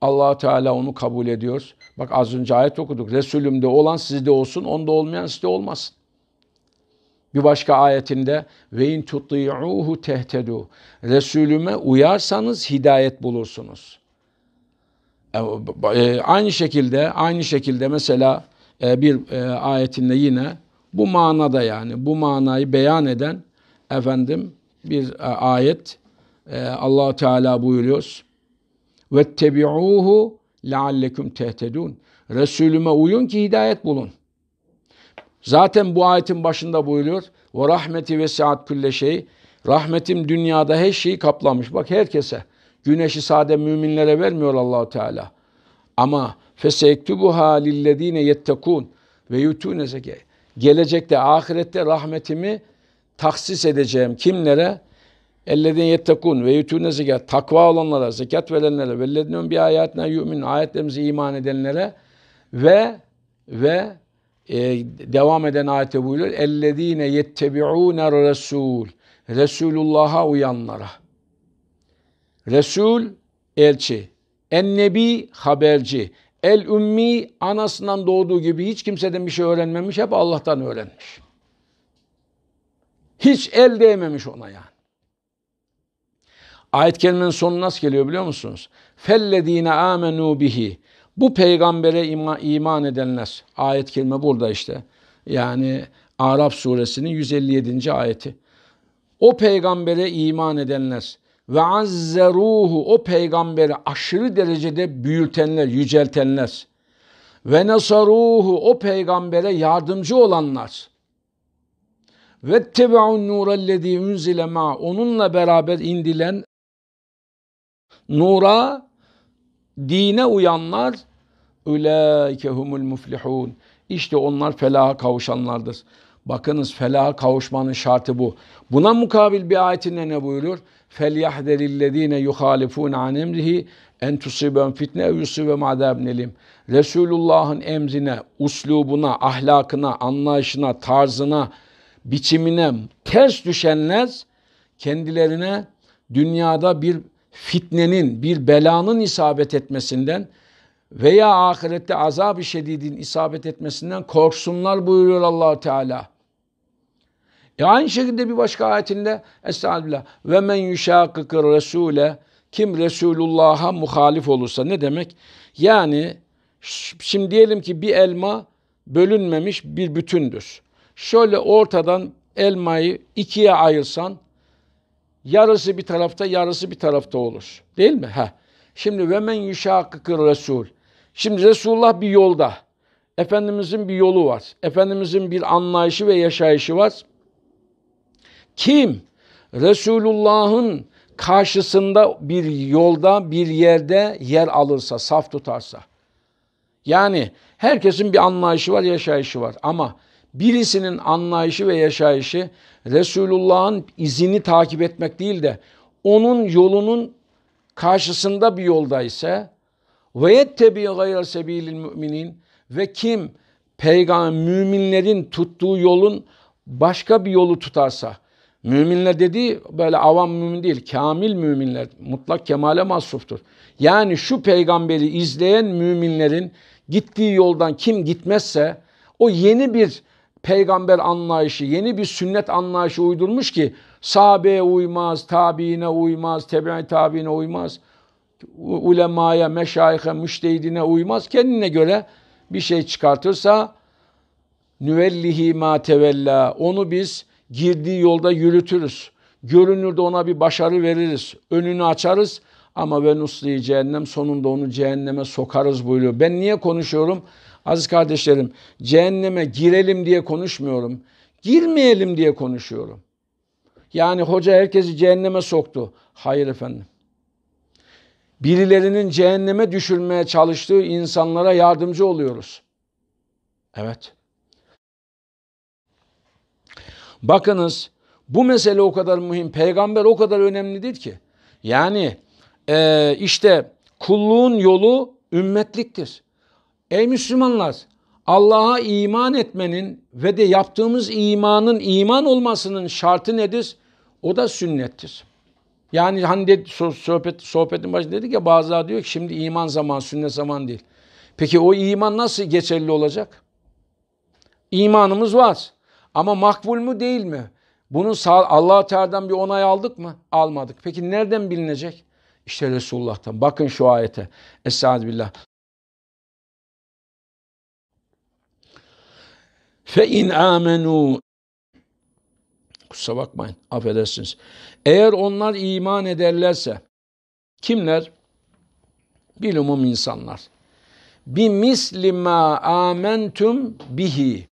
allah Teala onu kabul ediyor. Bak az önce ayet okuduk. Resulümde olan sizde olsun, onda olmayan sizde olmasın. Bir başka ayetinde ve in tuti'uhu tehtedu. Resulüme uyarsanız hidayet bulursunuz. E, e, aynı şekilde aynı şekilde mesela e, bir ayetinde yine bu manada yani bu manayı beyan eden efendim bir ayet Allah Teala buyuruyor. Ve tebi'uhu leallekum tehtedun. Resulüme uyun ki hidayet bulun. Zaten bu ayetin başında buyuruyor. Ve rahmeti ve saat külle şey. Rahmetim dünyada her şeyi kaplamış. Bak herkese. Güneşi sade müminlere vermiyor Allahu Teala. Ama fesektubuha lillezine yettekun ve yutune zeke. Gelecekte ahirette rahmetimi taksis edeceğim kimlere? Ellezine yettekun ve yutune zekat. Takva olanlara, zekat verenlere, vellezine bi ayetine yu'min ayetlerimize iman edenlere ve ve e, devam eden ayette buyuruyor. اَلَّذ۪ينَ يَتَّبِعُونَ الرَّسُولِ Resulullah'a uyanlara. Resul, elçi. Ennebi, haberci. El ümmi, anasından doğduğu gibi hiç kimseden bir şey öğrenmemiş, hep Allah'tan öğrenmiş. Hiç el değmemiş ona yani. Ayet kelimenin sonu nasıl geliyor biliyor musunuz? فَالَّذ۪ينَ آمَنُوا بِهِ bu peygambere ima, iman edenler. Ayet kelime burada işte. Yani Arap suresinin 157. ayeti. O peygambere iman edenler ve azzeruhu o peygamberi aşırı derecede büyültenler, yüceltenler ve nasaruhu o peygambere yardımcı olanlar ve tebe'un nurellezî unzile ma onunla beraber indilen nura dine uyanlar Ulaike humul muflihun. İşte onlar felaha kavuşanlardır. Bakınız felaha kavuşmanın şartı bu. Buna mukabil bir ayetinde ne buyuruyor? فَلْيَحْذَرِ الَّذ۪ينَ يُخَالِفُونَ عَنْ اَمْرِهِ en tusibem fitne ev yusibem azab nelim. Resulullah'ın emzine, uslubuna, ahlakına, anlayışına, tarzına, biçimine ters düşenler kendilerine dünyada bir fitnenin, bir belanın isabet etmesinden veya ahirette azab-ı şedidin isabet etmesinden korksunlar buyuruyor allah Teala. E aynı şekilde bir başka ayetinde Estağfirullah ve men yuşakıkı resule kim Resulullah'a muhalif olursa ne demek? Yani şimdi diyelim ki bir elma bölünmemiş bir bütündür. Şöyle ortadan elmayı ikiye ayırsan yarısı bir tarafta yarısı bir tarafta olur. Değil mi? Heh. Şimdi ve men yuşakıkı resul. Şimdi Resulullah bir yolda. Efendimizin bir yolu var. Efendimizin bir anlayışı ve yaşayışı var. Kim Resulullah'ın karşısında bir yolda, bir yerde yer alırsa, saf tutarsa. Yani herkesin bir anlayışı var, yaşayışı var ama birisinin anlayışı ve yaşayışı Resulullah'ın izini takip etmek değil de onun yolunun karşısında bir yolda ise ve yettebi gayra sebilil müminin ve kim peygamber müminlerin tuttuğu yolun başka bir yolu tutarsa müminler dediği böyle avam mümin değil kamil müminler mutlak kemale mahsuftur. Yani şu peygamberi izleyen müminlerin gittiği yoldan kim gitmezse o yeni bir peygamber anlayışı, yeni bir sünnet anlayışı uydurmuş ki sahabeye uymaz, tabiine uymaz, tebi'in tabiine uymaz ulemaya, meşayihe, müştehidine uymaz. Kendine göre bir şey çıkartırsa nüvellihi ma tevella onu biz girdiği yolda yürütürüz. Görünürde ona bir başarı veririz. Önünü açarız ama ve nusli cehennem sonunda onu cehenneme sokarız buyuruyor. Ben niye konuşuyorum? Aziz kardeşlerim cehenneme girelim diye konuşmuyorum. Girmeyelim diye konuşuyorum. Yani hoca herkesi cehenneme soktu. Hayır efendim birilerinin cehenneme düşürmeye çalıştığı insanlara yardımcı oluyoruz. Evet. Bakınız bu mesele o kadar mühim. Peygamber o kadar önemlidir ki. Yani e, işte kulluğun yolu ümmetliktir. Ey Müslümanlar Allah'a iman etmenin ve de yaptığımız imanın iman olmasının şartı nedir? O da sünnettir. Yani hani de, sohbet, sohbetin başında dedik ya bazıları diyor ki şimdi iman zaman, sünnet zaman değil. Peki o iman nasıl geçerli olacak? İmanımız var. Ama makbul mu değil mi? Bunun Allah Teala'dan bir onay aldık mı? Almadık. Peki nereden bilinecek? İşte Resulullah'tan. Bakın şu ayete. Estaizu billah. Fe in amenu Kusura bakmayın. Affedersiniz. Eğer onlar iman ederlerse kimler? Bilumum insanlar. Bi misli ma amentum bihi.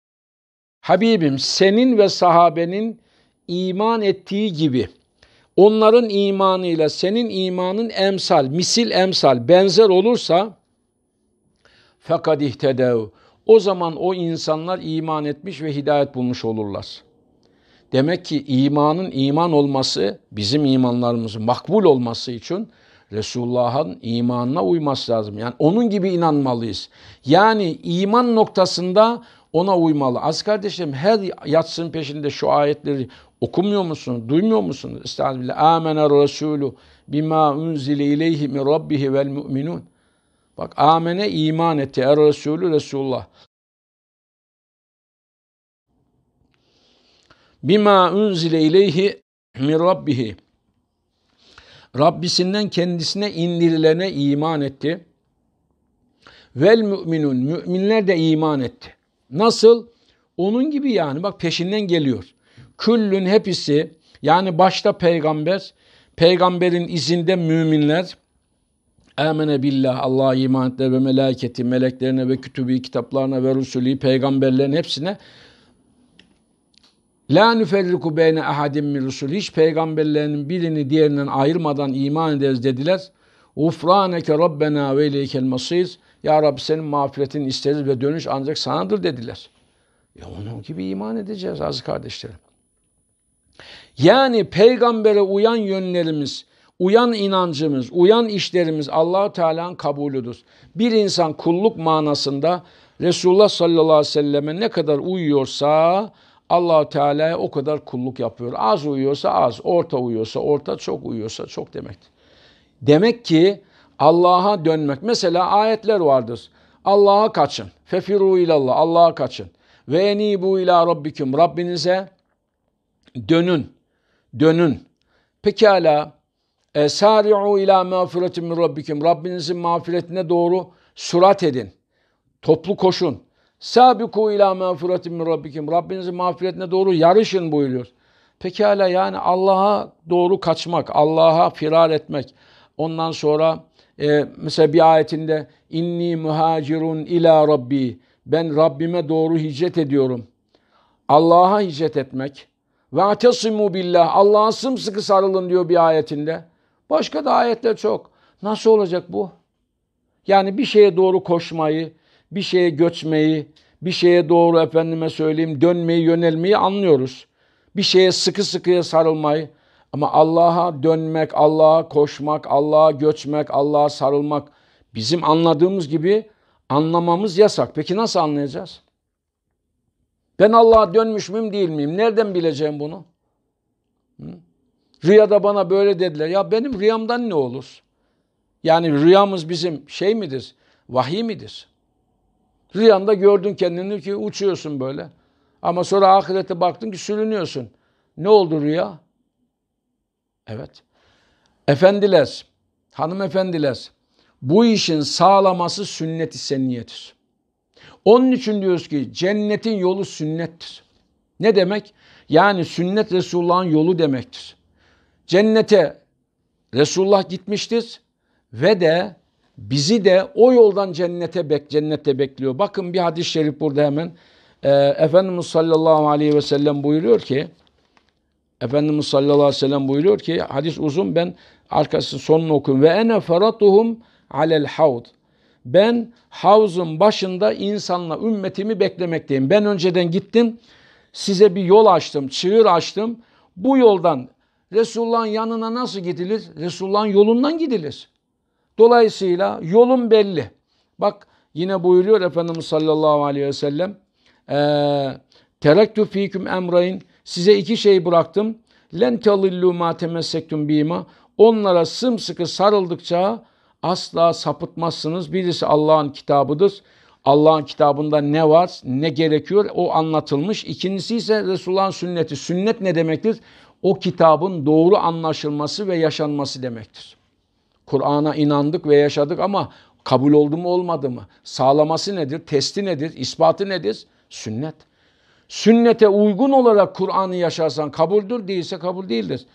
Habibim senin ve sahabenin iman ettiği gibi onların imanıyla senin imanın emsal, misil emsal benzer olursa fekad ihtedev. O zaman o insanlar iman etmiş ve hidayet bulmuş olurlar. Demek ki imanın iman olması, bizim imanlarımızın makbul olması için Resulullah'ın imanına uyması lazım. Yani onun gibi inanmalıyız. Yani iman noktasında ona uymalı. Az kardeşim her yatsın peşinde şu ayetleri okumuyor musunuz? Duymuyor musunuz? Estağfirullah. Amener Resulü bima unzile ileyhi min rabbihi vel müminun. Bak amene iman etti. Er Resulü Resulullah. Bima unzile ileyhi min rabbihi. Rabbisinden kendisine indirilene iman etti. Vel müminun. Müminler de iman etti. Nasıl? Onun gibi yani. Bak peşinden geliyor. Küllün hepsi yani başta peygamber, peygamberin izinde müminler, Emene billah, Allah'a iman etti ve meleketi, meleklerine ve kütübü, kitaplarına ve rusulü, peygamberlerin hepsine La nüferriku beyne ahadim min rusul. Hiç peygamberlerinin birini diğerinden ayırmadan iman ederiz dediler. Ufraneke rabbena ve ileykel masir. Ya Rabbi senin mağfiretini isteriz ve dönüş ancak sanadır dediler. Ya e onun gibi iman edeceğiz aziz kardeşlerim. Yani peygambere uyan yönlerimiz, uyan inancımız, uyan işlerimiz Allahu Teala'nın kabulüdür. Bir insan kulluk manasında Resulullah sallallahu aleyhi ve selleme ne kadar uyuyorsa allah Teala'ya o kadar kulluk yapıyor. Az uyuyorsa az, orta uyuyorsa orta, çok uyuyorsa çok demek. Demek ki Allah'a dönmek. Mesela ayetler vardır. Allah'a kaçın. Fefiru ilallah. Allah'a kaçın. Ve enibu ila rabbikum. Rabbinize dönün. Dönün. Pekala. E, sari'u ila mağfiretin min rabbikum. Rabbinizin mağfiretine doğru surat edin. Toplu koşun. Sabiku ila mağfiretin min rabbikim. Rabbinizin mağfiretine doğru yarışın buyuruyor. Pekala yani Allah'a doğru kaçmak, Allah'a firar etmek. Ondan sonra e, mesela bir ayetinde inni muhacirun ila rabbi. Ben Rabbime doğru hicret ediyorum. Allah'a hicret etmek. Ve atesimu billah. Allah'a sımsıkı sarılın diyor bir ayetinde. Başka da ayetler çok. Nasıl olacak bu? Yani bir şeye doğru koşmayı, bir şeye göçmeyi, bir şeye doğru efendime söyleyeyim dönmeyi, yönelmeyi anlıyoruz. Bir şeye sıkı sıkıya sarılmayı ama Allah'a dönmek, Allah'a koşmak, Allah'a göçmek, Allah'a sarılmak bizim anladığımız gibi anlamamız yasak. Peki nasıl anlayacağız? Ben Allah'a dönmüş müyüm değil miyim? Nereden bileceğim bunu? Hı? Rüyada bana böyle dediler. Ya benim rüyamdan ne olur? Yani rüyamız bizim şey midir? Vahiy midir? Rüyanda gördün kendini ki uçuyorsun böyle. Ama sonra ahirete baktın ki sürünüyorsun. Ne oldu rüya? Evet. Efendiler, hanımefendiler, bu işin sağlaması sünnet-i seniyedir. Onun için diyoruz ki cennetin yolu sünnettir. Ne demek? Yani sünnet Resulullah'ın yolu demektir. Cennete Resulullah gitmiştir ve de Bizi de o yoldan cennete bek, cennette bekliyor. Bakın bir hadis-i şerif burada hemen. Ee, Efendimiz sallallahu aleyhi ve sellem buyuruyor ki Efendimiz sallallahu aleyhi ve sellem buyuruyor ki hadis uzun ben arkasının sonunu okuyun. Ve ene feratuhum alel havd. Ben havzun başında insanla ümmetimi beklemekteyim. Ben önceden gittim. Size bir yol açtım, çığır açtım. Bu yoldan Resulullah'ın yanına nasıl gidilir? Resulullah'ın yolundan gidilir. Dolayısıyla yolun belli. Bak yine buyuruyor Efendimiz sallallahu aleyhi ve sellem. Ee, terektü fiküm emrayn. Size iki şey bıraktım. Len telillu ma temessektum bima. Onlara sımsıkı sarıldıkça asla sapıtmazsınız. Birisi Allah'ın kitabıdır. Allah'ın kitabında ne var, ne gerekiyor o anlatılmış. İkincisi ise Resulullah'ın sünneti. Sünnet ne demektir? O kitabın doğru anlaşılması ve yaşanması demektir. Kur'an'a inandık ve yaşadık ama kabul oldu mu olmadı mı? Sağlaması nedir? Testi nedir? İspatı nedir? Sünnet. Sünnete uygun olarak Kur'an'ı yaşarsan kabuldür, değilse kabul değildir.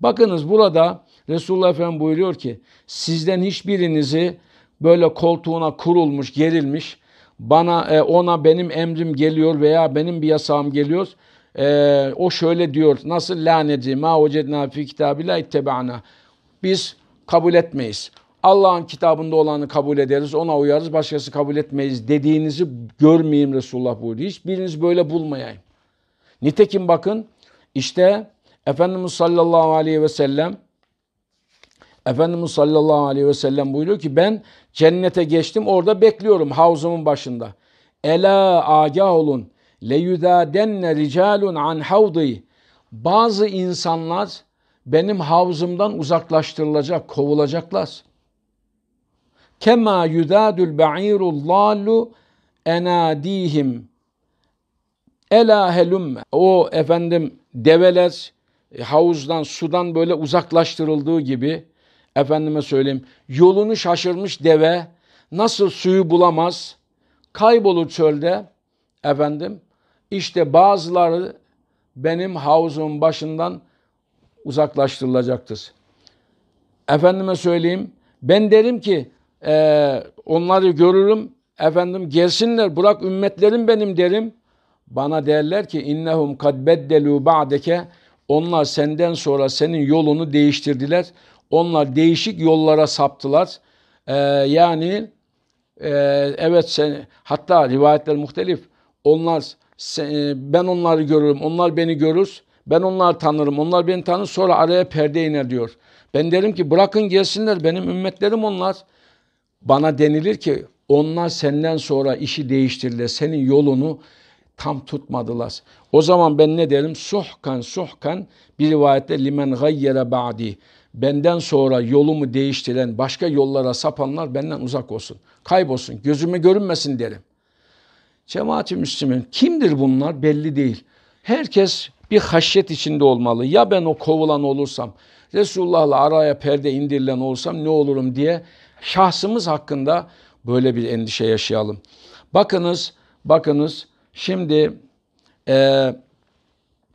Bakınız burada Resulullah Efendimiz buyuruyor ki sizden hiçbirinizi böyle koltuğuna kurulmuş, gerilmiş, bana e, ona benim emrim geliyor veya benim bir yasağım geliyor. E, o şöyle diyor. Nasıl lanedi ma vecedna fi kitabillah ittebaana. Biz kabul etmeyiz. Allah'ın kitabında olanı kabul ederiz, ona uyarız, başkası kabul etmeyiz dediğinizi görmeyeyim Resulullah buyurdu. Hiçbiriniz böyle bulmayayım. Nitekim bakın işte Efendimiz sallallahu aleyhi ve sellem Efendimiz sallallahu aleyhi ve sellem buyuruyor ki ben cennete geçtim orada bekliyorum havzumun başında. Ela agah olun le yudadenne ricalun an havdi. Bazı insanlar benim havzımdan uzaklaştırılacak, kovulacaklar. Kema yudadul ba'irul lallu enadihim ela helumme. O efendim develer e, havuzdan, sudan böyle uzaklaştırıldığı gibi efendime söyleyeyim yolunu şaşırmış deve nasıl suyu bulamaz kaybolur çölde efendim işte bazıları benim havuzun başından uzaklaştırılacaktır. Efendime söyleyeyim, ben derim ki e, onları görürüm, efendim gelsinler, bırak ümmetlerim benim derim. Bana derler ki innehum kad beddelu ba'deke onlar senden sonra senin yolunu değiştirdiler. Onlar değişik yollara saptılar. Ee, yani e, evet sen, hatta rivayetler muhtelif. Onlar sen, e, ben onları görürüm, onlar beni görür. Ben onlar tanırım. Onlar beni tanır sonra araya perde iner diyor. Ben derim ki bırakın gelsinler benim ümmetlerim onlar. Bana denilir ki onlar senden sonra işi değiştirdiler. Senin yolunu tam tutmadılar. O zaman ben ne derim? Suhkan suhkan bir rivayette limen gayyere ba'di. Benden sonra yolumu değiştiren, başka yollara sapanlar benden uzak olsun. Kaybolsun, gözüme görünmesin derim. Cemaati Müslümin kimdir bunlar belli değil. Herkes bir haşyet içinde olmalı. Ya ben o kovulan olursam, Resulullah'la araya perde indirilen olsam ne olurum diye şahsımız hakkında böyle bir endişe yaşayalım. Bakınız, bakınız şimdi e,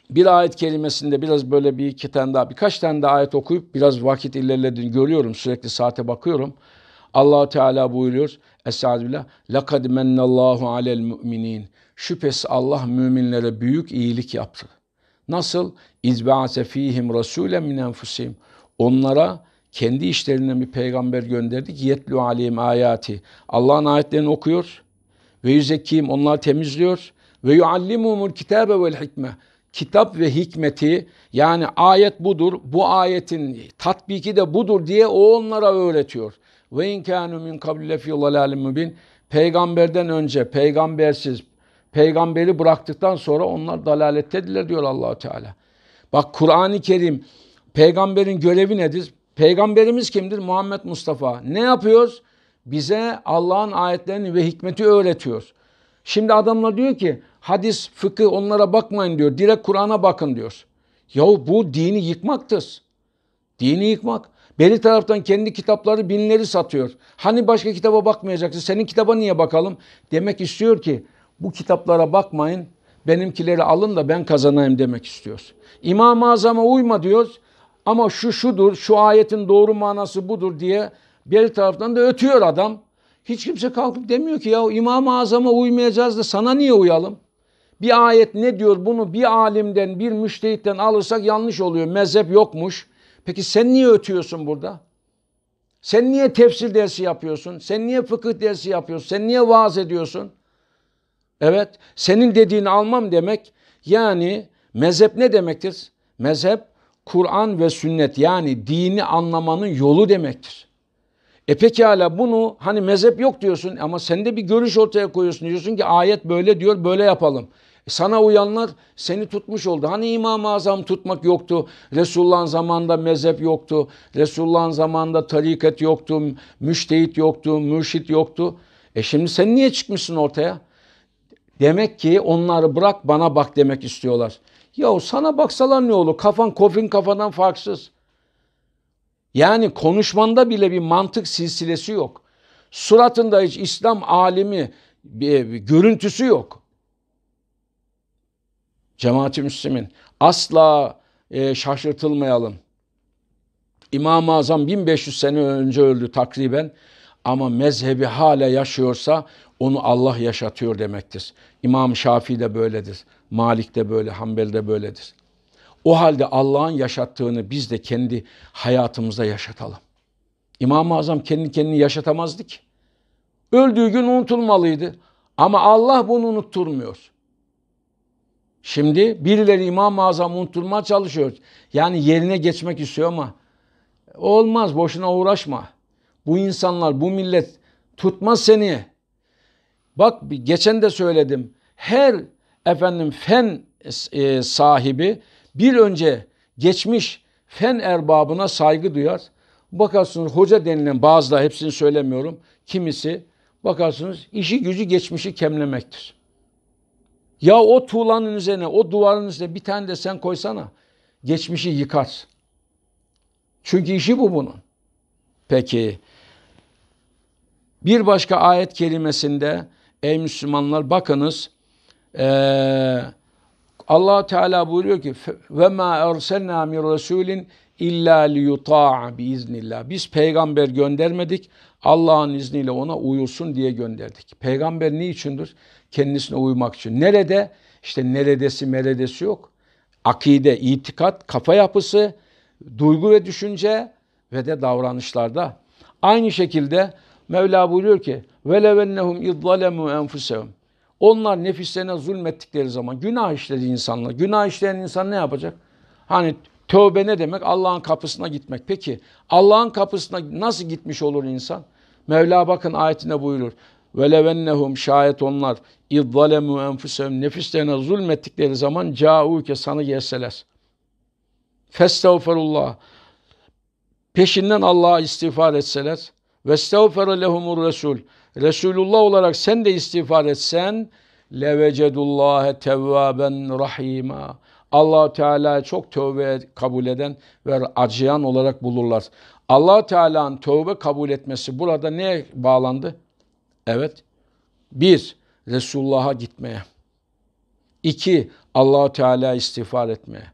bir ayet kelimesinde biraz böyle bir iki tane daha birkaç tane daha ayet okuyup biraz vakit ilerlediğini görüyorum. Sürekli saate bakıyorum. Allahu Teala buyuruyor. Estaizu billah. Lekad mennallahu alel müminin. Şüphesiz Allah müminlere büyük iyilik yaptı. Nasıl? İzba'ase fihim rasulen min enfusihim. Onlara kendi işlerinden bir peygamber gönderdik. Yetlu aleyhim ayati. Allah'ın ayetlerini okuyor ve yüzekkiyim onları temizliyor ve yuallimuhumul kitabe vel hikme. Kitap ve hikmeti yani ayet budur, bu ayetin tatbiki de budur diye o onlara öğretiyor. Ve in kanu min qabli fi mübin. Peygamberden önce, peygambersiz, peygamberi bıraktıktan sonra onlar dalalettedirler diyor Allah Teala. Bak Kur'an-ı Kerim peygamberin görevi nedir? Peygamberimiz kimdir? Muhammed Mustafa. Ne yapıyoruz? Bize Allah'ın ayetlerini ve hikmeti öğretiyor. Şimdi adamlar diyor ki hadis, fıkıh onlara bakmayın diyor. Direkt Kur'an'a bakın diyor. Yahu bu dini yıkmaktır. Dini yıkmak. Beri taraftan kendi kitapları binleri satıyor. Hani başka kitaba bakmayacaksın? Senin kitaba niye bakalım? Demek istiyor ki bu kitaplara bakmayın benimkileri alın da ben kazanayım demek istiyoruz. İmam-ı Azam'a uyma diyoruz ama şu şudur şu ayetin doğru manası budur diye bir taraftan da ötüyor adam. Hiç kimse kalkıp demiyor ki ya İmam-ı Azam'a uymayacağız da sana niye uyalım? Bir ayet ne diyor bunu bir alimden bir müştehitten alırsak yanlış oluyor. Mezhep yokmuş. Peki sen niye ötüyorsun burada? Sen niye tefsir dersi yapıyorsun? Sen niye fıkıh dersi yapıyorsun? Sen niye vaaz ediyorsun? Evet senin dediğini almam demek yani mezhep ne demektir? Mezhep Kur'an ve sünnet yani dini anlamanın yolu demektir. E peki hala bunu hani mezhep yok diyorsun ama sen de bir görüş ortaya koyuyorsun. Diyorsun ki ayet böyle diyor böyle yapalım. E sana uyanlar seni tutmuş oldu. Hani İmam-ı Azam tutmak yoktu. Resulullah'ın zamanında mezhep yoktu. Resulullah'ın zamanında tarikat yoktu. Müştehit yoktu. Mürşit yoktu. E şimdi sen niye çıkmışsın ortaya? Demek ki onları bırak bana bak demek istiyorlar. Yahu sana baksalar ne olur? Kafan kofin kafadan farksız. Yani konuşmanda bile bir mantık silsilesi yok. Suratında hiç İslam alimi bir, bir görüntüsü yok. Cemaati Müslümin asla e, şaşırtılmayalım. İmam-ı Azam 1500 sene önce öldü takriben ama mezhebi hala yaşıyorsa onu Allah yaşatıyor demektir. İmam Şafii de böyledir. Malik de böyle, Hanbel de böyledir. O halde Allah'ın yaşattığını biz de kendi hayatımıza yaşatalım. İmam-ı Azam kendi kendini yaşatamazdı ki. Öldüğü gün unutulmalıydı. Ama Allah bunu unutturmuyor. Şimdi birileri İmam-ı Azam'ı unutturmaya çalışıyor. Yani yerine geçmek istiyor ama olmaz boşuna uğraşma. Bu insanlar, bu millet tutmaz seni. Bak geçen de söyledim. Her efendim fen e, sahibi bir önce geçmiş fen erbabına saygı duyar. Bakarsınız hoca denilen bazıları hepsini söylemiyorum. Kimisi bakarsınız işi gücü geçmişi kemlemektir. Ya o tuğlanın üzerine, o duvarın üzerine bir tane de sen koysana. Geçmişi yıkar. Çünkü işi bu bunun. Peki bir başka ayet kelimesinde ey Müslümanlar bakınız allah Teala buyuruyor ki ve ma erselna min rasulin illa liyuta'a biiznillah. Biz peygamber göndermedik. Allah'ın izniyle ona uyulsun diye gönderdik. Peygamber ne içindir? Kendisine uymak için. Nerede? İşte neredesi meredesi yok. Akide, itikat, kafa yapısı, duygu ve düşünce ve de davranışlarda. Aynı şekilde Mevla buyuruyor ki velevennehum izzalemu enfusehum. Onlar nefislerine zulmettikleri zaman günah işledi insanlar. Günah işleyen insan ne yapacak? Hani tövbe ne demek? Allah'ın kapısına gitmek. Peki Allah'ın kapısına nasıl gitmiş olur insan? Mevla bakın ayetine buyurur. Velevennehum şayet onlar izzalemu enfusehum nefislerine zulmettikleri zaman cauke sana gelseler. Festağfurullah. Peşinden Allah'a istiğfar etseler ve stavfere lehumur resul. Resulullah olarak sen de istiğfar etsen levecedullâhe tevvâben rahîmâ. allah Teala çok tövbe kabul eden ve acıyan olarak bulurlar. allah Teala'nın tövbe kabul etmesi burada neye bağlandı? Evet. Bir, Resulullah'a gitmeye. İki, allah Teala istiğfar etmeye.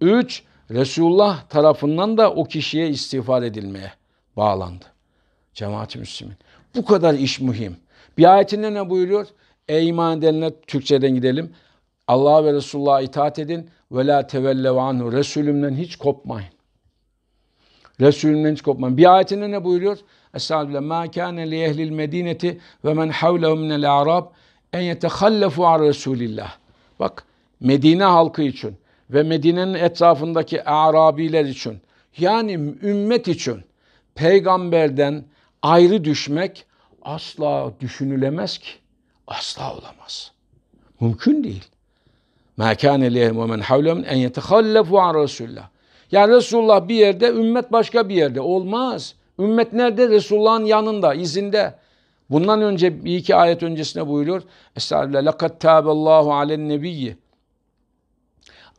Üç, Resulullah tarafından da o kişiye istiğfar edilmeye bağlandı. Cemaati Müslümin. Bu kadar iş mühim. Bir ayetinde ne buyuruyor? Ey iman edenler Türkçeden gidelim. Allah ve Resulullah'a itaat edin. Ve la tevellev anhu. Resulümden hiç kopmayın. Resulümden hiç kopmayın. Bir ayetinde ne buyuruyor? Estağfirullah. Ma kâne li ehlil medineti ve men havlehu minel a'rab en yetehallefu ar Resulillah. Bak Medine halkı için ve Medine'nin etrafındaki Arabiler için yani ümmet için peygamberden ayrı düşmek asla düşünülemez ki. Asla olamaz. Mümkün değil. مَا كَانَ لِيَهِمْ وَمَنْ حَوْلَهُمْ اَنْ يَتَخَلَّفُوا عَنْ رَسُولَّهِ Yani Resulullah bir yerde, ümmet başka bir yerde. Olmaz. Ümmet nerede? Resulullah'ın yanında, izinde. Bundan önce bir iki ayet öncesine buyuruyor. Estağfirullah. لَقَدْ تَابَ اللّٰهُ عَلَى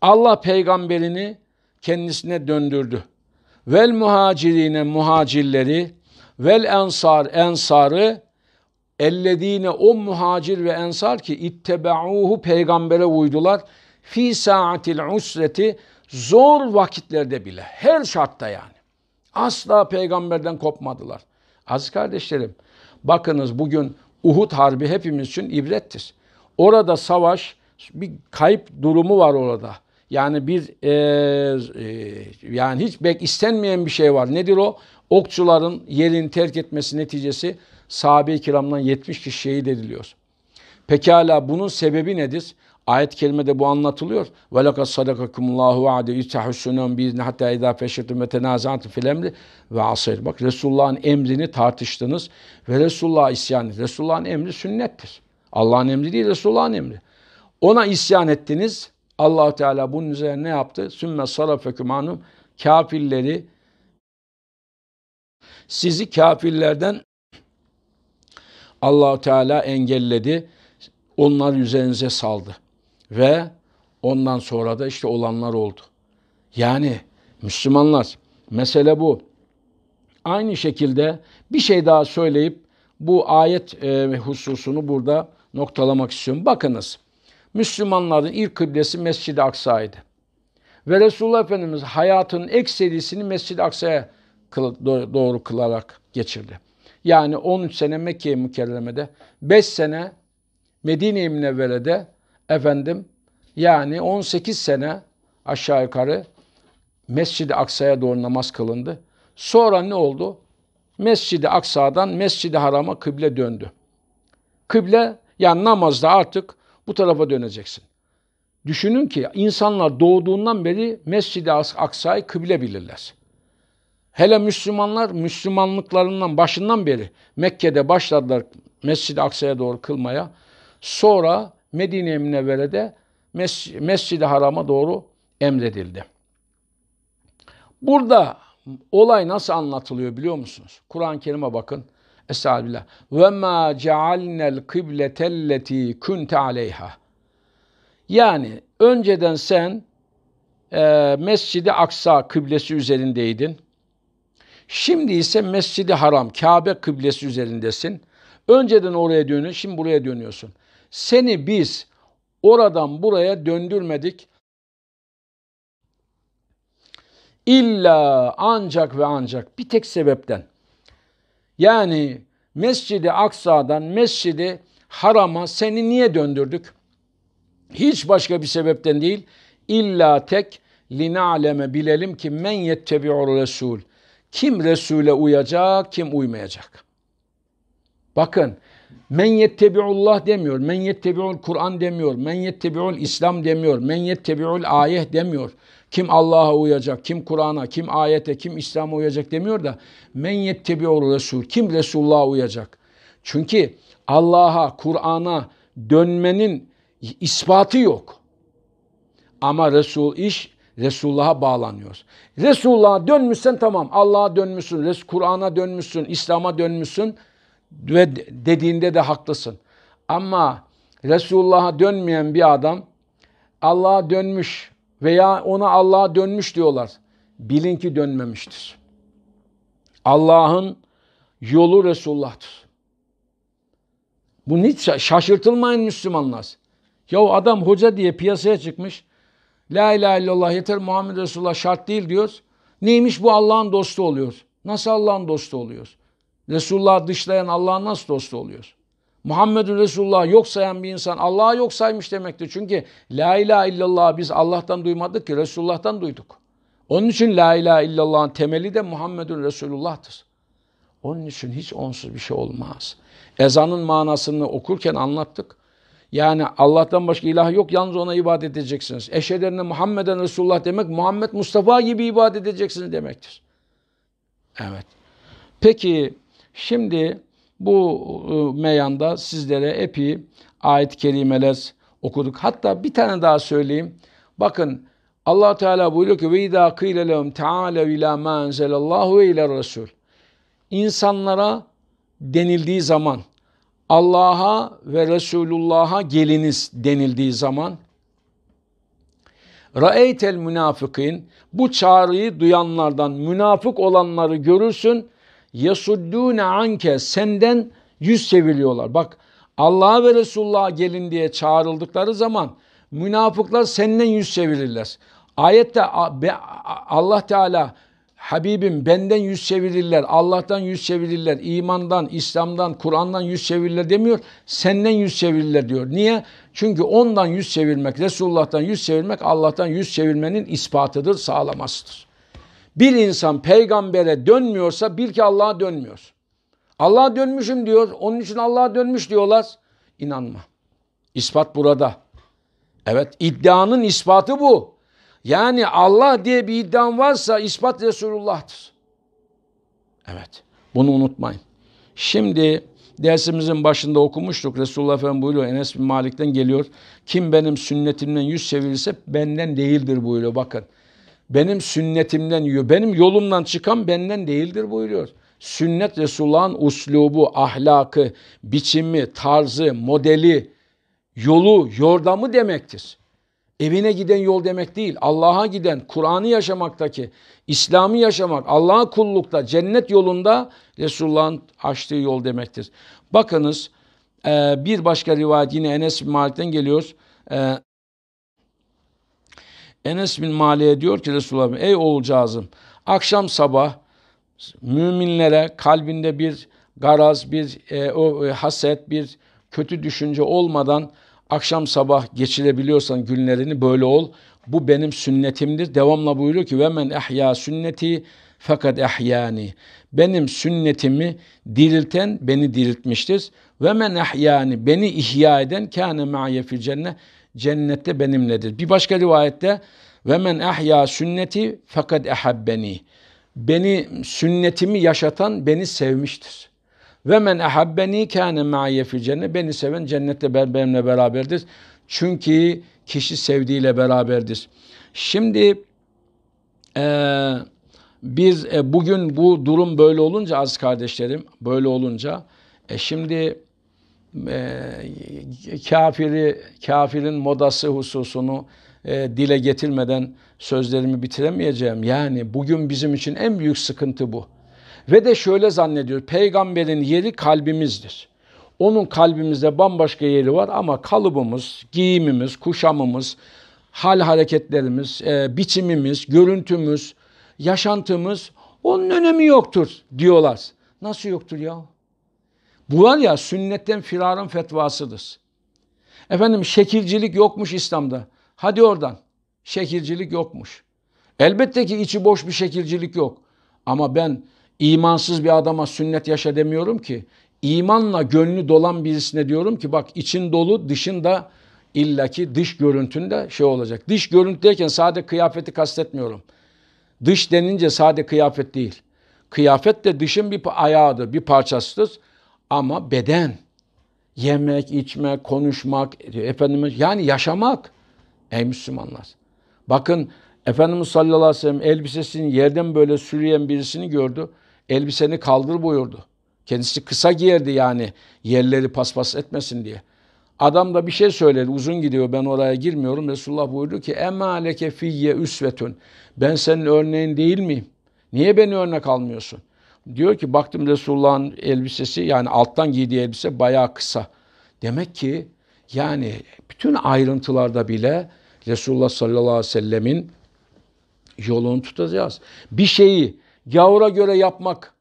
Allah peygamberini kendisine döndürdü. Vel muhacirine muhacirleri Vel ensar ensarı ellediğine o um muhacir ve ensar ki ittebe'uhu peygambere uydular. Fi saatil usreti zor vakitlerde bile her şartta yani. Asla peygamberden kopmadılar. Aziz kardeşlerim bakınız bugün Uhud Harbi hepimiz için ibrettir. Orada savaş bir kayıp durumu var orada. Yani bir e, e, yani hiç bek istenmeyen bir şey var. Nedir o? Okçuların yerini terk etmesi neticesi sahabe-i kiramdan 70 kişi şehit ediliyor. Pekala bunun sebebi nedir? Ayet kelimede bu anlatılıyor. Ve lekad sadakakumullahu vaade yutahussunan biizni hatta idâ feşetun ve tenaza'atun fil emri ve asir. Bak Resulullah'ın emrini tartıştınız ve Resulullah'a isyan etti. Resulullah'ın emri sünnettir. Allah'ın emri değil Resulullah'ın emri. Ona isyan ettiniz. allah Teala bunun üzerine ne yaptı? Sünne sarafekum anum kafirleri sizi kafirlerden Allahu Teala engelledi. Onlar üzerinize saldı. Ve ondan sonra da işte olanlar oldu. Yani Müslümanlar mesele bu. Aynı şekilde bir şey daha söyleyip bu ayet e, hususunu burada noktalamak istiyorum. Bakınız Müslümanların ilk kıblesi Mescid-i Aksa'ydı. Ve Resulullah Efendimiz hayatının ekserisini Mescid-i Aksa'ya doğru kılarak geçirdi. Yani 13 sene Mekke-i Mükerreme'de, 5 sene Medine-i Münevvere'de efendim yani 18 sene aşağı yukarı Mescid-i Aksa'ya doğru namaz kılındı. Sonra ne oldu? Mescid-i Aksa'dan Mescid-i Haram'a kıble döndü. Kıble yani namazda artık bu tarafa döneceksin. Düşünün ki insanlar doğduğundan beri Mescid-i Aksa'yı kıble bilirler. Hele Müslümanlar Müslümanlıklarından başından beri Mekke'de başladılar Mescid-i Aksa'ya doğru kılmaya. Sonra Medine-i Münevvere'de Mescid-i Haram'a doğru emredildi. Burada olay nasıl anlatılıyor biliyor musunuz? Kur'an-ı Kerim'e bakın. Estağfirullah. Ve ma cealnel kıbletelleti kunte aleyha. Yani önceden sen e, Mescid-i Aksa kıblesi üzerindeydin. Şimdi ise Mescidi Haram, Kabe kıblesi üzerindesin. Önceden oraya dönün, şimdi buraya dönüyorsun. Seni biz oradan buraya döndürmedik. İlla ancak ve ancak bir tek sebepten. Yani Mescidi Aksa'dan Mescidi Haram'a seni niye döndürdük? Hiç başka bir sebepten değil. İlla tek linaleme bilelim ki men yettebi'ur resul. Kim Resul'e uyacak, kim uymayacak. Bakın men yettebiullah demiyor, men yettebiul Kur'an demiyor, men yettebiul İslam demiyor, men yettebiul ayet demiyor. Kim Allah'a uyacak, kim Kur'an'a, kim ayete, kim İslam'a uyacak demiyor da men yettebiul Resul, kim Resulullah'a uyacak. Çünkü Allah'a, Kur'an'a dönmenin ispatı yok. Ama Resul iş Resulullah'a bağlanıyoruz. Resulullah'a dönmüşsen tamam Allah'a dönmüşsün, Kur'an'a dönmüşsün, İslam'a dönmüşsün ve dediğinde de haklısın. Ama Resulullah'a dönmeyen bir adam Allah'a dönmüş veya ona Allah'a dönmüş diyorlar. Bilin ki dönmemiştir. Allah'ın yolu Resulullah'tır. Bu hiç şaşırtılmayın Müslümanlar. Ya o adam hoca diye piyasaya çıkmış. La ilahe illallah yeter Muhammed Resulullah şart değil diyoruz. Neymiş bu Allah'ın dostu oluyoruz. Nasıl Allah'ın dostu oluyoruz? Resulullah'ı dışlayan Allah'ın nasıl dostu oluyoruz? Muhammedun Resulullah yok sayan bir insan Allah'a yok saymış demektir. Çünkü la ilahe illallah biz Allah'tan duymadık ki Resulullah'tan duyduk. Onun için la ilahe illallah'ın temeli de Muhammedun Resulullah'tır. Onun için hiç onsuz bir şey olmaz. Ezanın manasını okurken anlattık. Yani Allah'tan başka ilah yok yalnız ona ibadet edeceksiniz. Eşhedenne Muhammeden Resulullah demek Muhammed Mustafa gibi ibadet edeceksiniz demektir. Evet. Peki şimdi bu e, meyanda sizlere epi ayet kelimeler okuduk. Hatta bir tane daha söyleyeyim. Bakın Allah Teala buyuruyor ki ve idâ kîle lehum teâlev ilâ mâ enzelallahu ve İnsanlara denildiği zaman Allah'a ve Resulullah'a geliniz denildiği zaman Ra'eytel münafıkın bu çağrıyı duyanlardan münafık olanları görürsün. Yasuddune anke senden yüz çeviriyorlar. Bak Allah'a ve Resulullah'a gelin diye çağrıldıkları zaman münafıklar senden yüz çevirirler. Ayette Allah Teala Habibim benden yüz çevirirler, Allah'tan yüz çevirirler, imandan, İslam'dan, Kur'an'dan yüz çevirirler demiyor. Senden yüz çevirirler diyor. Niye? Çünkü ondan yüz çevirmek, Resulullah'tan yüz çevirmek Allah'tan yüz çevirmenin ispatıdır, sağlamasıdır. Bir insan peygambere dönmüyorsa bil ki Allah'a dönmüyor. Allah'a dönmüşüm diyor. Onun için Allah'a dönmüş diyorlar. İnanma. İspat burada. Evet iddianın ispatı bu. Yani Allah diye bir iddian varsa ispat Resulullah'tır. Evet. Bunu unutmayın. Şimdi dersimizin başında okumuştuk. Resulullah Efendimiz buyuruyor Enes bin Malik'ten geliyor. Kim benim sünnetimden yüz çevirirse benden değildir buyuruyor. Bakın benim sünnetimden yiyor. Benim yolumdan çıkan benden değildir buyuruyor. Sünnet Resulullah'ın uslubu, ahlakı, biçimi, tarzı, modeli, yolu, yordamı demektir evine giden yol demek değil. Allah'a giden, Kur'an'ı yaşamaktaki, İslam'ı yaşamak, Allah'a kullukta, cennet yolunda Resulullah'ın açtığı yol demektir. Bakınız e, bir başka rivayet yine Enes bin Malik'ten geliyor. E, Enes bin Malik'e diyor ki Resulullah ey oğulcağızım akşam sabah müminlere kalbinde bir garaz, bir e, o, e, haset, bir kötü düşünce olmadan Akşam sabah geçirebiliyorsan günlerini böyle ol. Bu benim sünnetimdir. Devamla buyuruyor ki ve men ehya sünneti fakat ehyani. Benim sünnetimi dirilten beni diriltmiştir. Ve men ehyani beni ihya eden kâne ma'ye fil cennet. Cennette benimledir. Bir başka rivayette ve men ehya sünneti fakat ehabbeni. Beni sünnetimi yaşatan beni sevmiştir. Ve men ehabbeni kâne ma'ye fil cennet. Beni seven cennette ben, benimle beraberdir. Çünkü kişi sevdiğiyle beraberdir. Şimdi e, biz e, bugün bu durum böyle olunca az kardeşlerim böyle olunca e, şimdi e, kafiri kafirin modası hususunu e, dile getirmeden sözlerimi bitiremeyeceğim. Yani bugün bizim için en büyük sıkıntı bu. Ve de şöyle zannediyor, peygamberin yeri kalbimizdir. Onun kalbimizde bambaşka yeri var ama kalıbımız, giyimimiz, kuşamımız, hal hareketlerimiz, e, biçimimiz, görüntümüz, yaşantımız onun önemi yoktur diyorlar. Nasıl yoktur ya? Bu var ya sünnetten firarın fetvasıdır. Efendim şekilcilik yokmuş İslam'da. Hadi oradan. Şekilcilik yokmuş. Elbette ki içi boş bir şekilcilik yok. Ama ben İmansız bir adama sünnet yaşa demiyorum ki. İmanla gönlü dolan birisine diyorum ki bak için dolu dışın da illaki dış görüntünde şey olacak. Dış görüntüdeyken sade kıyafeti kastetmiyorum. Dış denince sade kıyafet değil. Kıyafet de dışın bir ayağıdır, bir parçasıdır. Ama beden, yemek, içmek, konuşmak, efendimiz yani yaşamak. Ey Müslümanlar. Bakın Efendimiz sallallahu aleyhi ve sellem elbisesini yerden böyle sürüyen birisini gördü elbiseni kaldır buyurdu. Kendisi kısa giyerdi yani yerleri paspas etmesin diye. Adam da bir şey söyledi uzun gidiyor ben oraya girmiyorum. Resulullah buyurdu ki emma leke fiyye üsvetün. Ben senin örneğin değil miyim? Niye beni örnek almıyorsun? Diyor ki baktım Resulullah'ın elbisesi yani alttan giydiği elbise bayağı kısa. Demek ki yani bütün ayrıntılarda bile Resulullah sallallahu aleyhi ve sellemin yolunu tutacağız. Bir şeyi gavura göre yapmak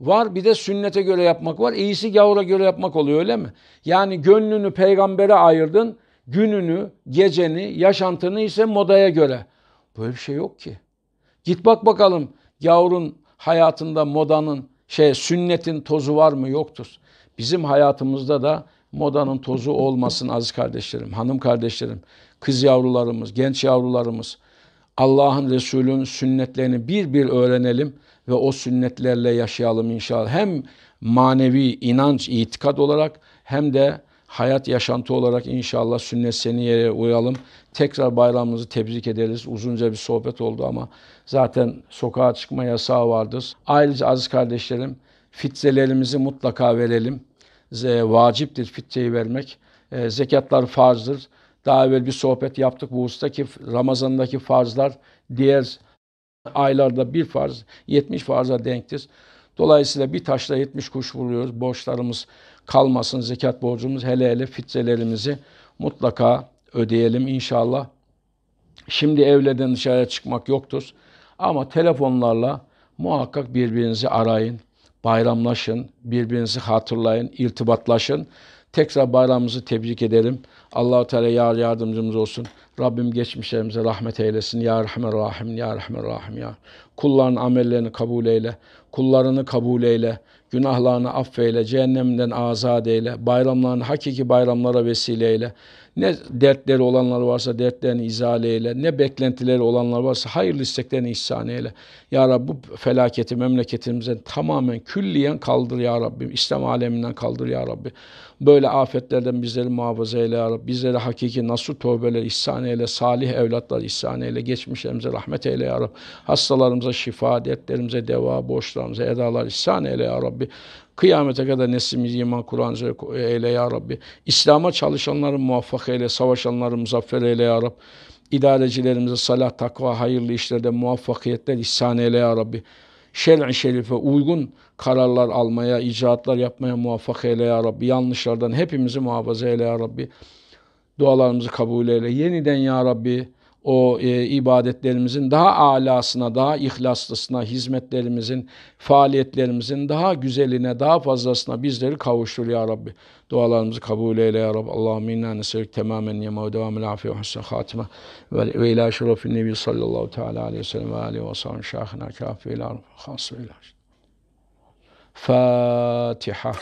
var bir de sünnete göre yapmak var. İyisi gavura göre yapmak oluyor öyle mi? Yani gönlünü peygambere ayırdın, gününü, geceni, yaşantını ise modaya göre. Böyle bir şey yok ki. Git bak bakalım gavurun hayatında modanın, şey sünnetin tozu var mı? Yoktur. Bizim hayatımızda da modanın tozu olmasın aziz kardeşlerim, hanım kardeşlerim, kız yavrularımız, genç yavrularımız. Allah'ın Resulü'nün sünnetlerini bir bir öğrenelim ve o sünnetlerle yaşayalım inşallah. Hem manevi inanç, itikat olarak hem de hayat yaşantı olarak inşallah sünnet seniyeye uyalım. Tekrar bayramımızı tebrik ederiz. Uzunca bir sohbet oldu ama zaten sokağa çıkma yasağı vardır. Ayrıca aziz kardeşlerim fitrelerimizi mutlaka verelim. Vaciptir fitreyi vermek. E, zekatlar farzdır. Daha evvel bir sohbet yaptık bu ustaki Ramazan'daki farzlar diğer aylarda bir farz 70 farza denktir. Dolayısıyla bir taşla 70 kuş vuruyoruz. Borçlarımız kalmasın, zekat borcumuz hele hele fitrelerimizi mutlaka ödeyelim inşallah. Şimdi evlerden dışarıya çıkmak yoktur. Ama telefonlarla muhakkak birbirinizi arayın, bayramlaşın, birbirinizi hatırlayın, irtibatlaşın. Tekrar bayramımızı tebrik edelim. Allahu Teala yar yardımcımız olsun. Rabbim geçmişlerimize rahmet eylesin. Ya Rahman Rahim, Ya Rahman Rahim ya. Kulların amellerini kabul eyle. Kullarını kabul eyle. Günahlarını affeyle. Cehennemden azad eyle. Bayramlarını hakiki bayramlara vesile eyle. Ne dertleri olanlar varsa dertlerini izale eyle. Ne beklentileri olanlar varsa hayırlı isteklerini ihsan eyle. Ya Rabbi bu felaketi memleketimizden tamamen külliyen kaldır ya Rabbim. İslam aleminden kaldır ya Rabbi. Böyle afetlerden bizleri muhafaza eyle ya Rabbi. Bizlere hakiki nasıl tövbeler ihsan eyle. Salih evlatlar ihsan eyle. Geçmişlerimize rahmet eyle ya Rabbi. Hastalarımıza şifa, dertlerimize deva, borçlarımıza edalar ihsan eyle ya Rabbi. Kıyamete kadar neslimiz iman Kur'an eyle ya Rabbi. İslam'a çalışanları muvaffak eyle, savaşanları muzaffer eyle ya Rabbi. İdarecilerimize salah, takva, hayırlı işlerde muvaffakiyetler ihsan eyle ya Rabbi. Şer'i şerife uygun kararlar almaya, icraatlar yapmaya muvaffak eyle ya Rabbi. Yanlışlardan hepimizi muhafaza eyle ya Rabbi. Dualarımızı kabul eyle. Yeniden ya Rabbi o e, ibadetlerimizin daha alasına, daha ihlaslısına, hizmetlerimizin, faaliyetlerimizin daha güzeline, daha fazlasına bizleri kavuştur ya Rabbi. Dualarımızı kabul eyle ya Rabbi. Allahümme inna neselik temamen yema ve devamil afiye ve hasen hatime ve, ve ila şerefin nebi sallallahu teala aleyhi ve sellem ve aleyhi ve sallam şahına kafi ila hasbi ila Fatiha.